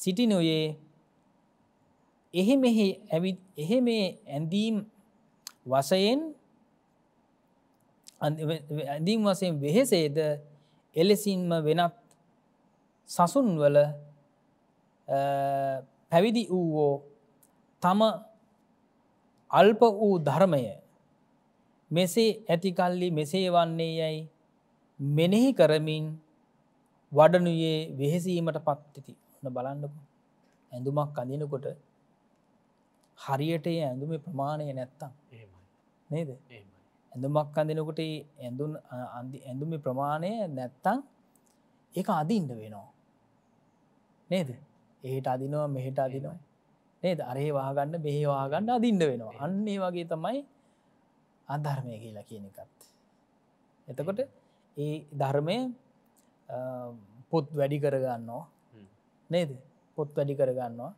සිටිනොයේ එහෙ මෙහි ඇවිත් එහෙ මේ ඇඳීම් වසයෙන් ඇඳීම් වසයෙන් වෙහෙසේද එලෙසින්ම වෙනත් සසුන්වල පැවිදි වූවෝ තම අල්ප වූ ධර්මය මෙසේ ඇතිකල්ලි මෙසේ වන්නේ යැයි මෙනෙහි කරමින් වඩනුයේ වෙහෙසීමට පත්තිති ඔන්න බලන්නකු ඇඳුමක් අඳනකොට හරියට ඇඳුමේ ප්‍රමාණය නැත්තම් නේද ඇඳුමක් අඳනකොට ඇඳුන් ඇඳුමි ප්‍රමාණය නැත්තං ඒ අදින්ඩ වෙනවා නේද ඒට අදිනවා මෙහෙට අදිනවා නේද අරේ වාගන්න බෙහි වාගන්න අදින්න වෙනවා අන්නේ වගේ තමයි අධර්මය කියලා කියන එකත්. එතකොට ඒ ධර්මය පොත් වැඩි කරගන්නවා නේද පොත් වැඩි කරගන්නවා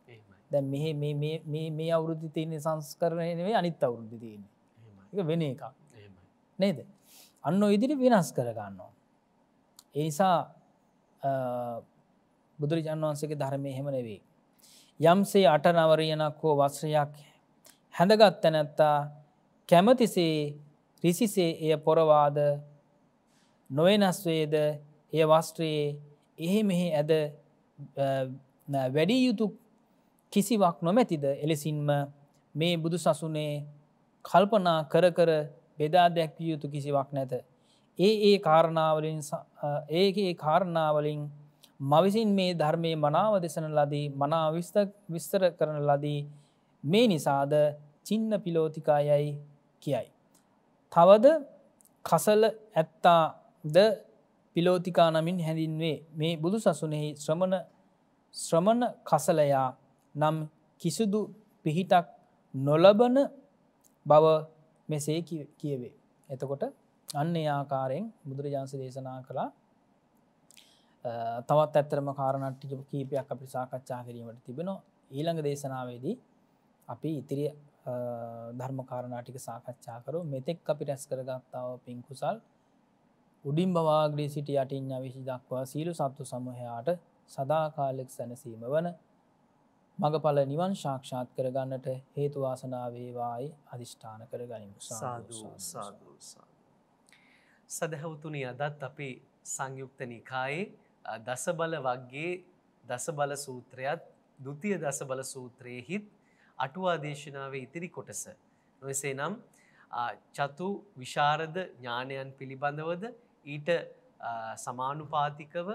දැ මෙ මේ අවුරුද්ධි තියන්නේ සංස්කරණය නේ අනිත් අවුරුද්ධි තියන්නේ එක වෙන එකක් නේද අන්න ඉදිරි වෙනස් කරගන්නවා. ඒනිසා බුදුරජාන් වහන්සේගේ ධර්මය හෙමනවෙේ යම්සේ අටනවරයනක් හෝ වස්්‍රයක් හැඳගත්ත නැත්තා කැමතිසේ රිසිසේ එය පොරවාද නොවෙනස්වේද එය වස්ත්‍රයේ එහෙ මෙහි ඇද වැඩි යුතු කිසිවක් නොමැතිද එලෙසින්ම මේ බුදු සසුනේ කල්පනා කර කර බෙදා දැක්විය යුතු කිසිවක් නැත. ඒ ඒ කාරණාවලින් ඒ කාරණාවලින් මවිසින් මේ ධර්මය මනාව දෙසන ලදී මනා විස්තර කරන ලදී මේ නිසාද චින්න පිලෝතිකා යැයි කියයි. තවද කසල ඇත්තා ද පිලෝතිකා නමින් හැඳින්වේ මේ බුදු සසුනෙහි ශ්‍රමණ ශ්‍රමණ කසලයා නම් කිසිදු පිහිටක් නොලබන බව මෙසේ කියවේ. එතකොට අන්නේ ආකාරයෙන් බුදුරජාන්ස දේශනා කළා තවත් ඇත්තරම කාරණට්ටික කීපයක් අපි සාකච්ඡා කිරීමට තිබෙනවා ඊළඟ දේශනාවේදී අපි ඉතිරි ධර්මකාරණාටික සාකච්ඡාකරු මෙතෙක් අපි රැස් කරගත්තාව පින්කුසල් උඩින් බවාග්‍රී සිට යටින් අවිශි දක්වා සීලු සත්තු සමහයාට සදාකාලෙක් සැනසීම වන මඟඵල නිවන් ශාක්ෂාත් කරගන්නට හේතුවාසනාවේවායි අධිෂ්ඨාන කර ගනිමු සාධසා. සදැහවතුනි අදත් අපි සංයුක්ත නිකායේ දසබල වගේ දසබල සූත්‍රයත් දුතිය දසබල සූත්‍රයහිත් අටුවාදේශනාවේ ඉතිරි කොටස. නොසේ නම් චතු විශාරද ඥානයන් පිළිබඳවද ඊට සමානුපාතිකව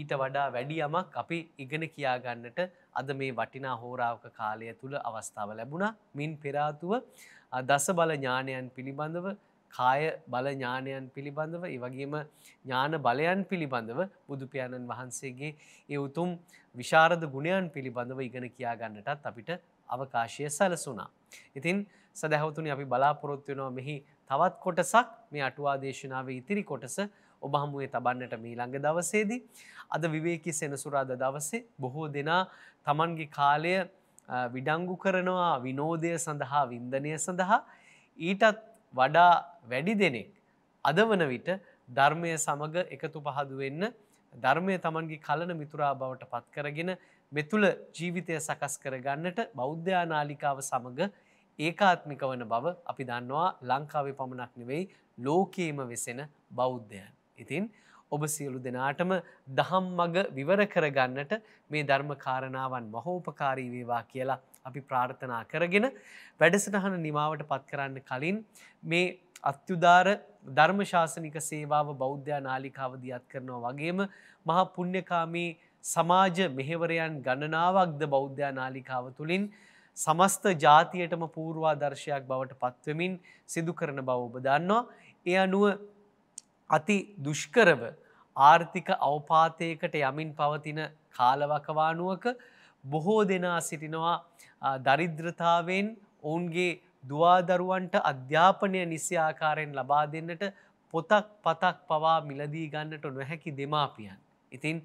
ඊට වඩා වැඩි යමක් අපි ඉගෙන කියාගන්නට අද මේ වටිනා හෝරාවක කාලය තුළ අවස්ථාව ලැබුණා මින් පෙරාතුව දස බල ඥානයන් පිළිබඳව කාය බල ඥානයන් පිළිබඳව ඒවගේම ඥාන බලයන් පිළිබඳව බුදුපාණන් වහන්සේගේ ඒ උතුම් විශාරද ගුණයන් පිළිබඳව ඉගෙන කියා ගන්නටත් අපිට අවකාශය සැලසුනා. ඉතින් සදැහවතුනි අපි බලාපොරොත්තුවෙනවා මෙහි තවත් කොටසක් මේ අටුවාදේශනාව ඉතිරි කොටස ඔබ හමුවේ තබන්නට මේ ළඟ දවසේදී. අද විවේකි සෙනසුරාද දවසේ බොහෝ දෙනා තමන්ගේ කාලය විඩංගු කරනවා විනෝදය සඳහා වින්දනය සඳහා ඊටත් වඩා වැඩි දෙනෙක් අද වන විට ධර්මය සමඟ එකතු පහදුවෙන්න ධර්මය තමන්ගේ කලන මිතුරා බවට පත්කරගෙන මෙතුළ ජීවිතය සකස් කරගන්නට බෞද්ධානාලිකාව සමඟ ඒකාත්මික වන බව අපි දන්නවා ලංකාවේ පමණක් නෙවෙයි ලෝකයේම වෙසෙන බෞද්ධයන්. ඉතින් ඔබ සියලු දෙනාටම දහම් මග විවර කරගන්නට මේ ධර්මකාරණාවන් මහෝපකාරීවේවා කියලා අපි ප්‍රාර්ථනා කරගෙන වැඩසටහන නිමාවට පත් කරන්න කලින් මේ අත්‍යුදාර ධර්මශාසනික සේවාව බෞද්ධා නාලිකාවදී අත් කරනවා වගේම මහා පුුණ්්‍යකාමී සමාජ මෙහෙවරයන් ගණනාවක්ද බෞද්ධා නාලිකාව තුළින් සමස්ත ජාතියටම පූර්වාදර්ශයක් බවට පත්වමින් සිදු කරන බව ඔබ දන්නවා. එය අනුව අති දුෂ්කරව ආර්ථික අවපාතයකට යමින් පවතින කාලවකවානුවක බොහෝ දෙනා සිටිනවා දරිද්‍රතාවෙන් ඔවුන්ගේ දවාදරුවන්ට අධ්‍යාපනය නිසි ආකාරයෙන් ලබා දෙන්නට පොතක් පතක් පවා මිලදී ගන්නට නොහැකි දෙමාපියන්. ඉතින්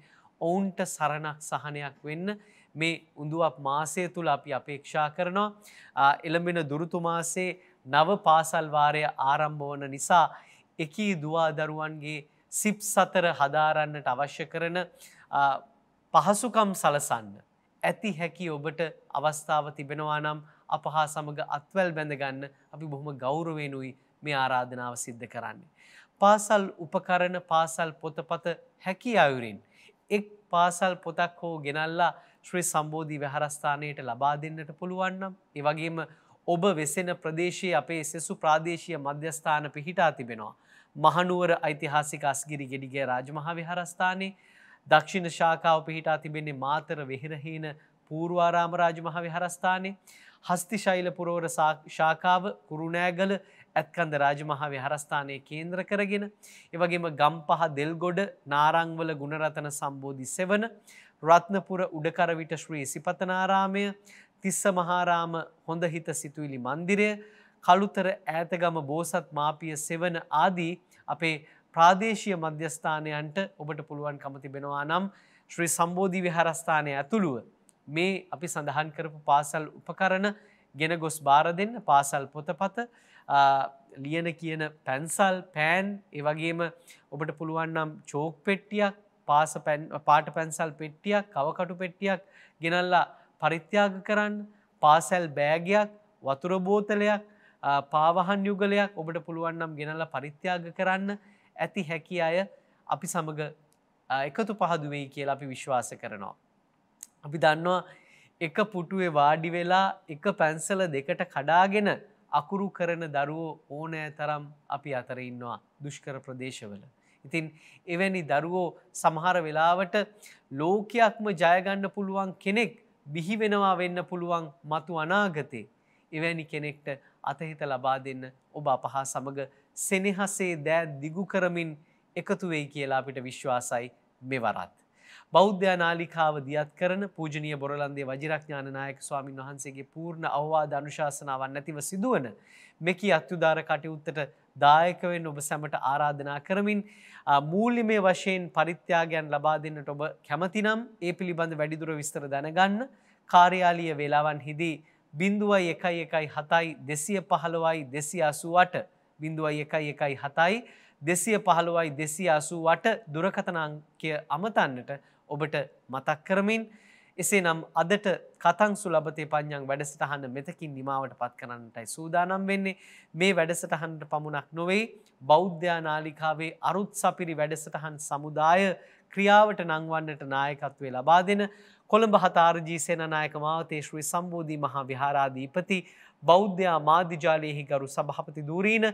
ඔවුන්ට සරණක් සහනයක් වෙන්න මේ උඳුවක් මාසය තුළ අපි අපේක්ෂා කරනවා එළඹෙන දුරුතුමාසේ නව පාසල්වාරය ආරම්භවන නිසා එකී දවාදරුවන්ගේ සිප් සතර හදාරන්නට අවශ්‍ය කරන පහසුකම් සලසන්න ඇති හැකි ඔබට අවස්ථාව තිබෙනවා නම් අප හා සමඟ අත්වැල් බැඳගන්න අපි බොහොම ගෞරවෙනුයි මේ ආරාධනාව සිද්ධ කරන්නේ. පාසල් උපකරණ පාසල් පොතපත හැකි අයුරින්. එක් පාසල් පොතක් හෝ ගෙනල්ලා ශ්‍රී සම්බෝධී වැහරස්ථානයට ලබා දෙන්නට පුළුවන්නම්. ඒවගේම ඔබ වෙසෙන ප්‍රදේශයේ අපේ සෙසු ප්‍රාදේශය මධ්‍යස්ථාන පිහිටා තිබෙනවා. මහනුවර ඓතිහාසික අස්ගිරි ගෙඩිගේ රාජමහා විහාරස්ථානයේ දක්ෂිණ ශාකාව පිහිටා තිබෙන්නේ මාතර වෙහෙරහීන පූර්වාරාම රාජමහා විහාරස්ථානයේ හස්තිශෛල පුරවර ශාකාව කුරුණෑගල ඇත්කන්ද රාජමහා විහාරස්ථානයේ කේන්ද්‍ර කරගෙන එවගේම ගම්පහ දෙල්ගොඩ නාරංවල ගුණරතන සම්බෝධි සෙවන රත්නපුර උඩකරවිට ශ්‍රී සිපතනාරාමය තිස්ස මහාරාම හොඳ හිත සිතුවිලි මන්දිරය කළුතර ඈතගම බෝසත් මාපිය සෙවන ආදී අපේ ප්‍රාදේශය මධ්‍යස්ථානයන්ට ඔබට පුළුවන් කමතිබෙනවා නම් ශ්‍රී සම්බෝධී විහරස්ථානය ඇතුළුව මේ අපි සඳහන් කරපු පාසල් උපකරණ ගෙන ගොස් බාර දෙන්න පාසල් පොතපත ලියන කියන පැන්සල් පෑන් ඒවගේම ඔබට පුළුවන්නම් චෝක් පෙට්ටියක් පාස පාට පැන්සල් පෙට්ටියක් කවකටු පෙට්ටියක් ගෙනල්ලා පරිත්‍යාග කරන්න පාසැල් බෑගයක් වතුරබෝතලයක් පාවහන් යුගලයක් ඔබට පුළුවන්නම් ගෙනල්ලා පරිත්‍යාග කරන්න ඇති හැකි අය අපි සමඟ එකතු පහදුවෙයි කියලා අපි විශ්වාස කරනවා. අපි දන්නවා එක පුටුවේ වාඩි වෙලා එක පැන්සල දෙකට කඩාගෙන අකුරු කරන දරුවෝ ඕනෑ තරම් අපි අතර ඉන්නවා දුෂ්කර ප්‍රදේශවල. ඉතින් එවැනි දරුවෝ සමහර වෙලාවට ලෝකයක්ම ජයගන්න පුළුවන් කෙනෙක් බිහිවෙනවා වෙන්න පුළුවන් මතු අනාගතේ. එවැනි කෙනෙක්ට අතහිත ලබා දෙන්න ඔබ අපහා සමඟ සෙනෙහසේ දෑ දිගු කරමින් එකතුවෙයි කියලා අපිට විශ්වාසයි මෙවරත්. බෞද්ධ නාලිකාව දියත් කරන පූජනය බොරලන්දේ වජරක්ඥානනායක ස්වාමින් වහන්සේගේ පූර්ණ අවවා ධනුශාසනාවන් නැතිව සිදුවන මෙකි අත්‍යුදාර කටයුත්තට දායකවෙන් ඔබ සැමට ආරාධනා කරමින් මූලිමේ වශයෙන් පරිත්‍යාගයන් ලබා දෙන්නට ඔබ කැමතිනම් ඒ පිළිබඳ වැඩිදුර විස්තර දැනගන්න කාර්යාලිය වෙලාවන් හිදී බිඳුවයි එකයි එකයි හතයි දෙසිය පහළවයි දෙසි අසුවට බිඳුවයි එකයි එකයි හතයි දෙසිය පහළුවයි දෙසිය අසු වට දුරකතනාංකය අමතන්නට ඔබට මතක් කරමින් එසේ නම් අදට කතංසු ලබතේ පඥං වැඩසටහන්න මෙතකින් නිමාවට පත් කරන්නටයි සූදානම් වෙන්නේ මේ වැඩසටහන්ට පමුණක් නොවෙයි බෞද්ධානාලිකාවේ අරුත් සපිරි වැඩසටහන් සමුදාය ක්‍රියාවට නංවන්නට නායකත්වය ලබා දෙන කොළඹ හතාරජී සේනනායක මාවතේශ්වී සම්බෝධී මහා විහාරාධීපති බෞද්ධයා මාධ්‍යජාලයෙහි ගරු සභහපති දූරීන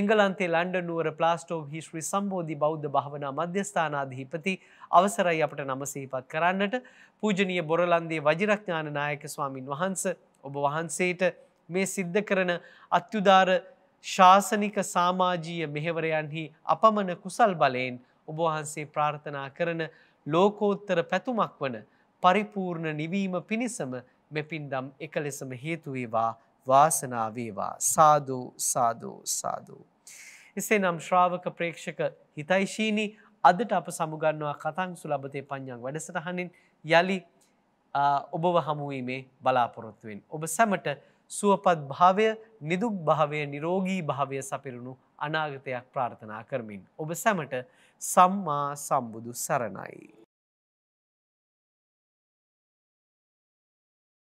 එංගලන්තේ ලන්ඩනුවර ප්ලාස්ටෝ හිශ්‍රී සම්බෝධි බෞද්ධ භාවනා මධ්‍යස්ථානාධහිපති අවසරයි අපට නමසහිපත් කරන්නට පූජනය බොරලන්දේ වජිරක්ඥාන නායක ස්වාමින් වහන්ස ඔබ වහන්සේට මේ සිද්ධ කරන අත්‍යුදාර ශාසනික සාමාජීය මෙහෙවරයන්හි අපමණ කුසල් බලයෙන් ඔබවහන්සේ ප්‍රාර්ථනා කරන ලෝකෝත්තර පැතුමක් වන පරිපූර්ණ නිවීම පිණිසම මෙපින්දම් එක ලෙසම හේතුවේවා වාසනාව වේවා සාදු සාදු සාදු එසේනම් ශ්‍රාවක ප්‍රේක්ෂක හිතයිශීනී අදට අප සමුගන්නවා කතංසු ලබතේ පඤ්ඤං වැඩසටහනින් යලි ඔබව හමුවීමේ බලාපොරොත්තුවෙන් ඔබ සැමට සුවපත් භාවය නිදුක් භාවය නිරෝගී භාවය සපිරුණු අනාගතයක් ප්‍රාර්ථනා කරමින් ඔබ සැමට සම්මා සම්බුදු සරණයි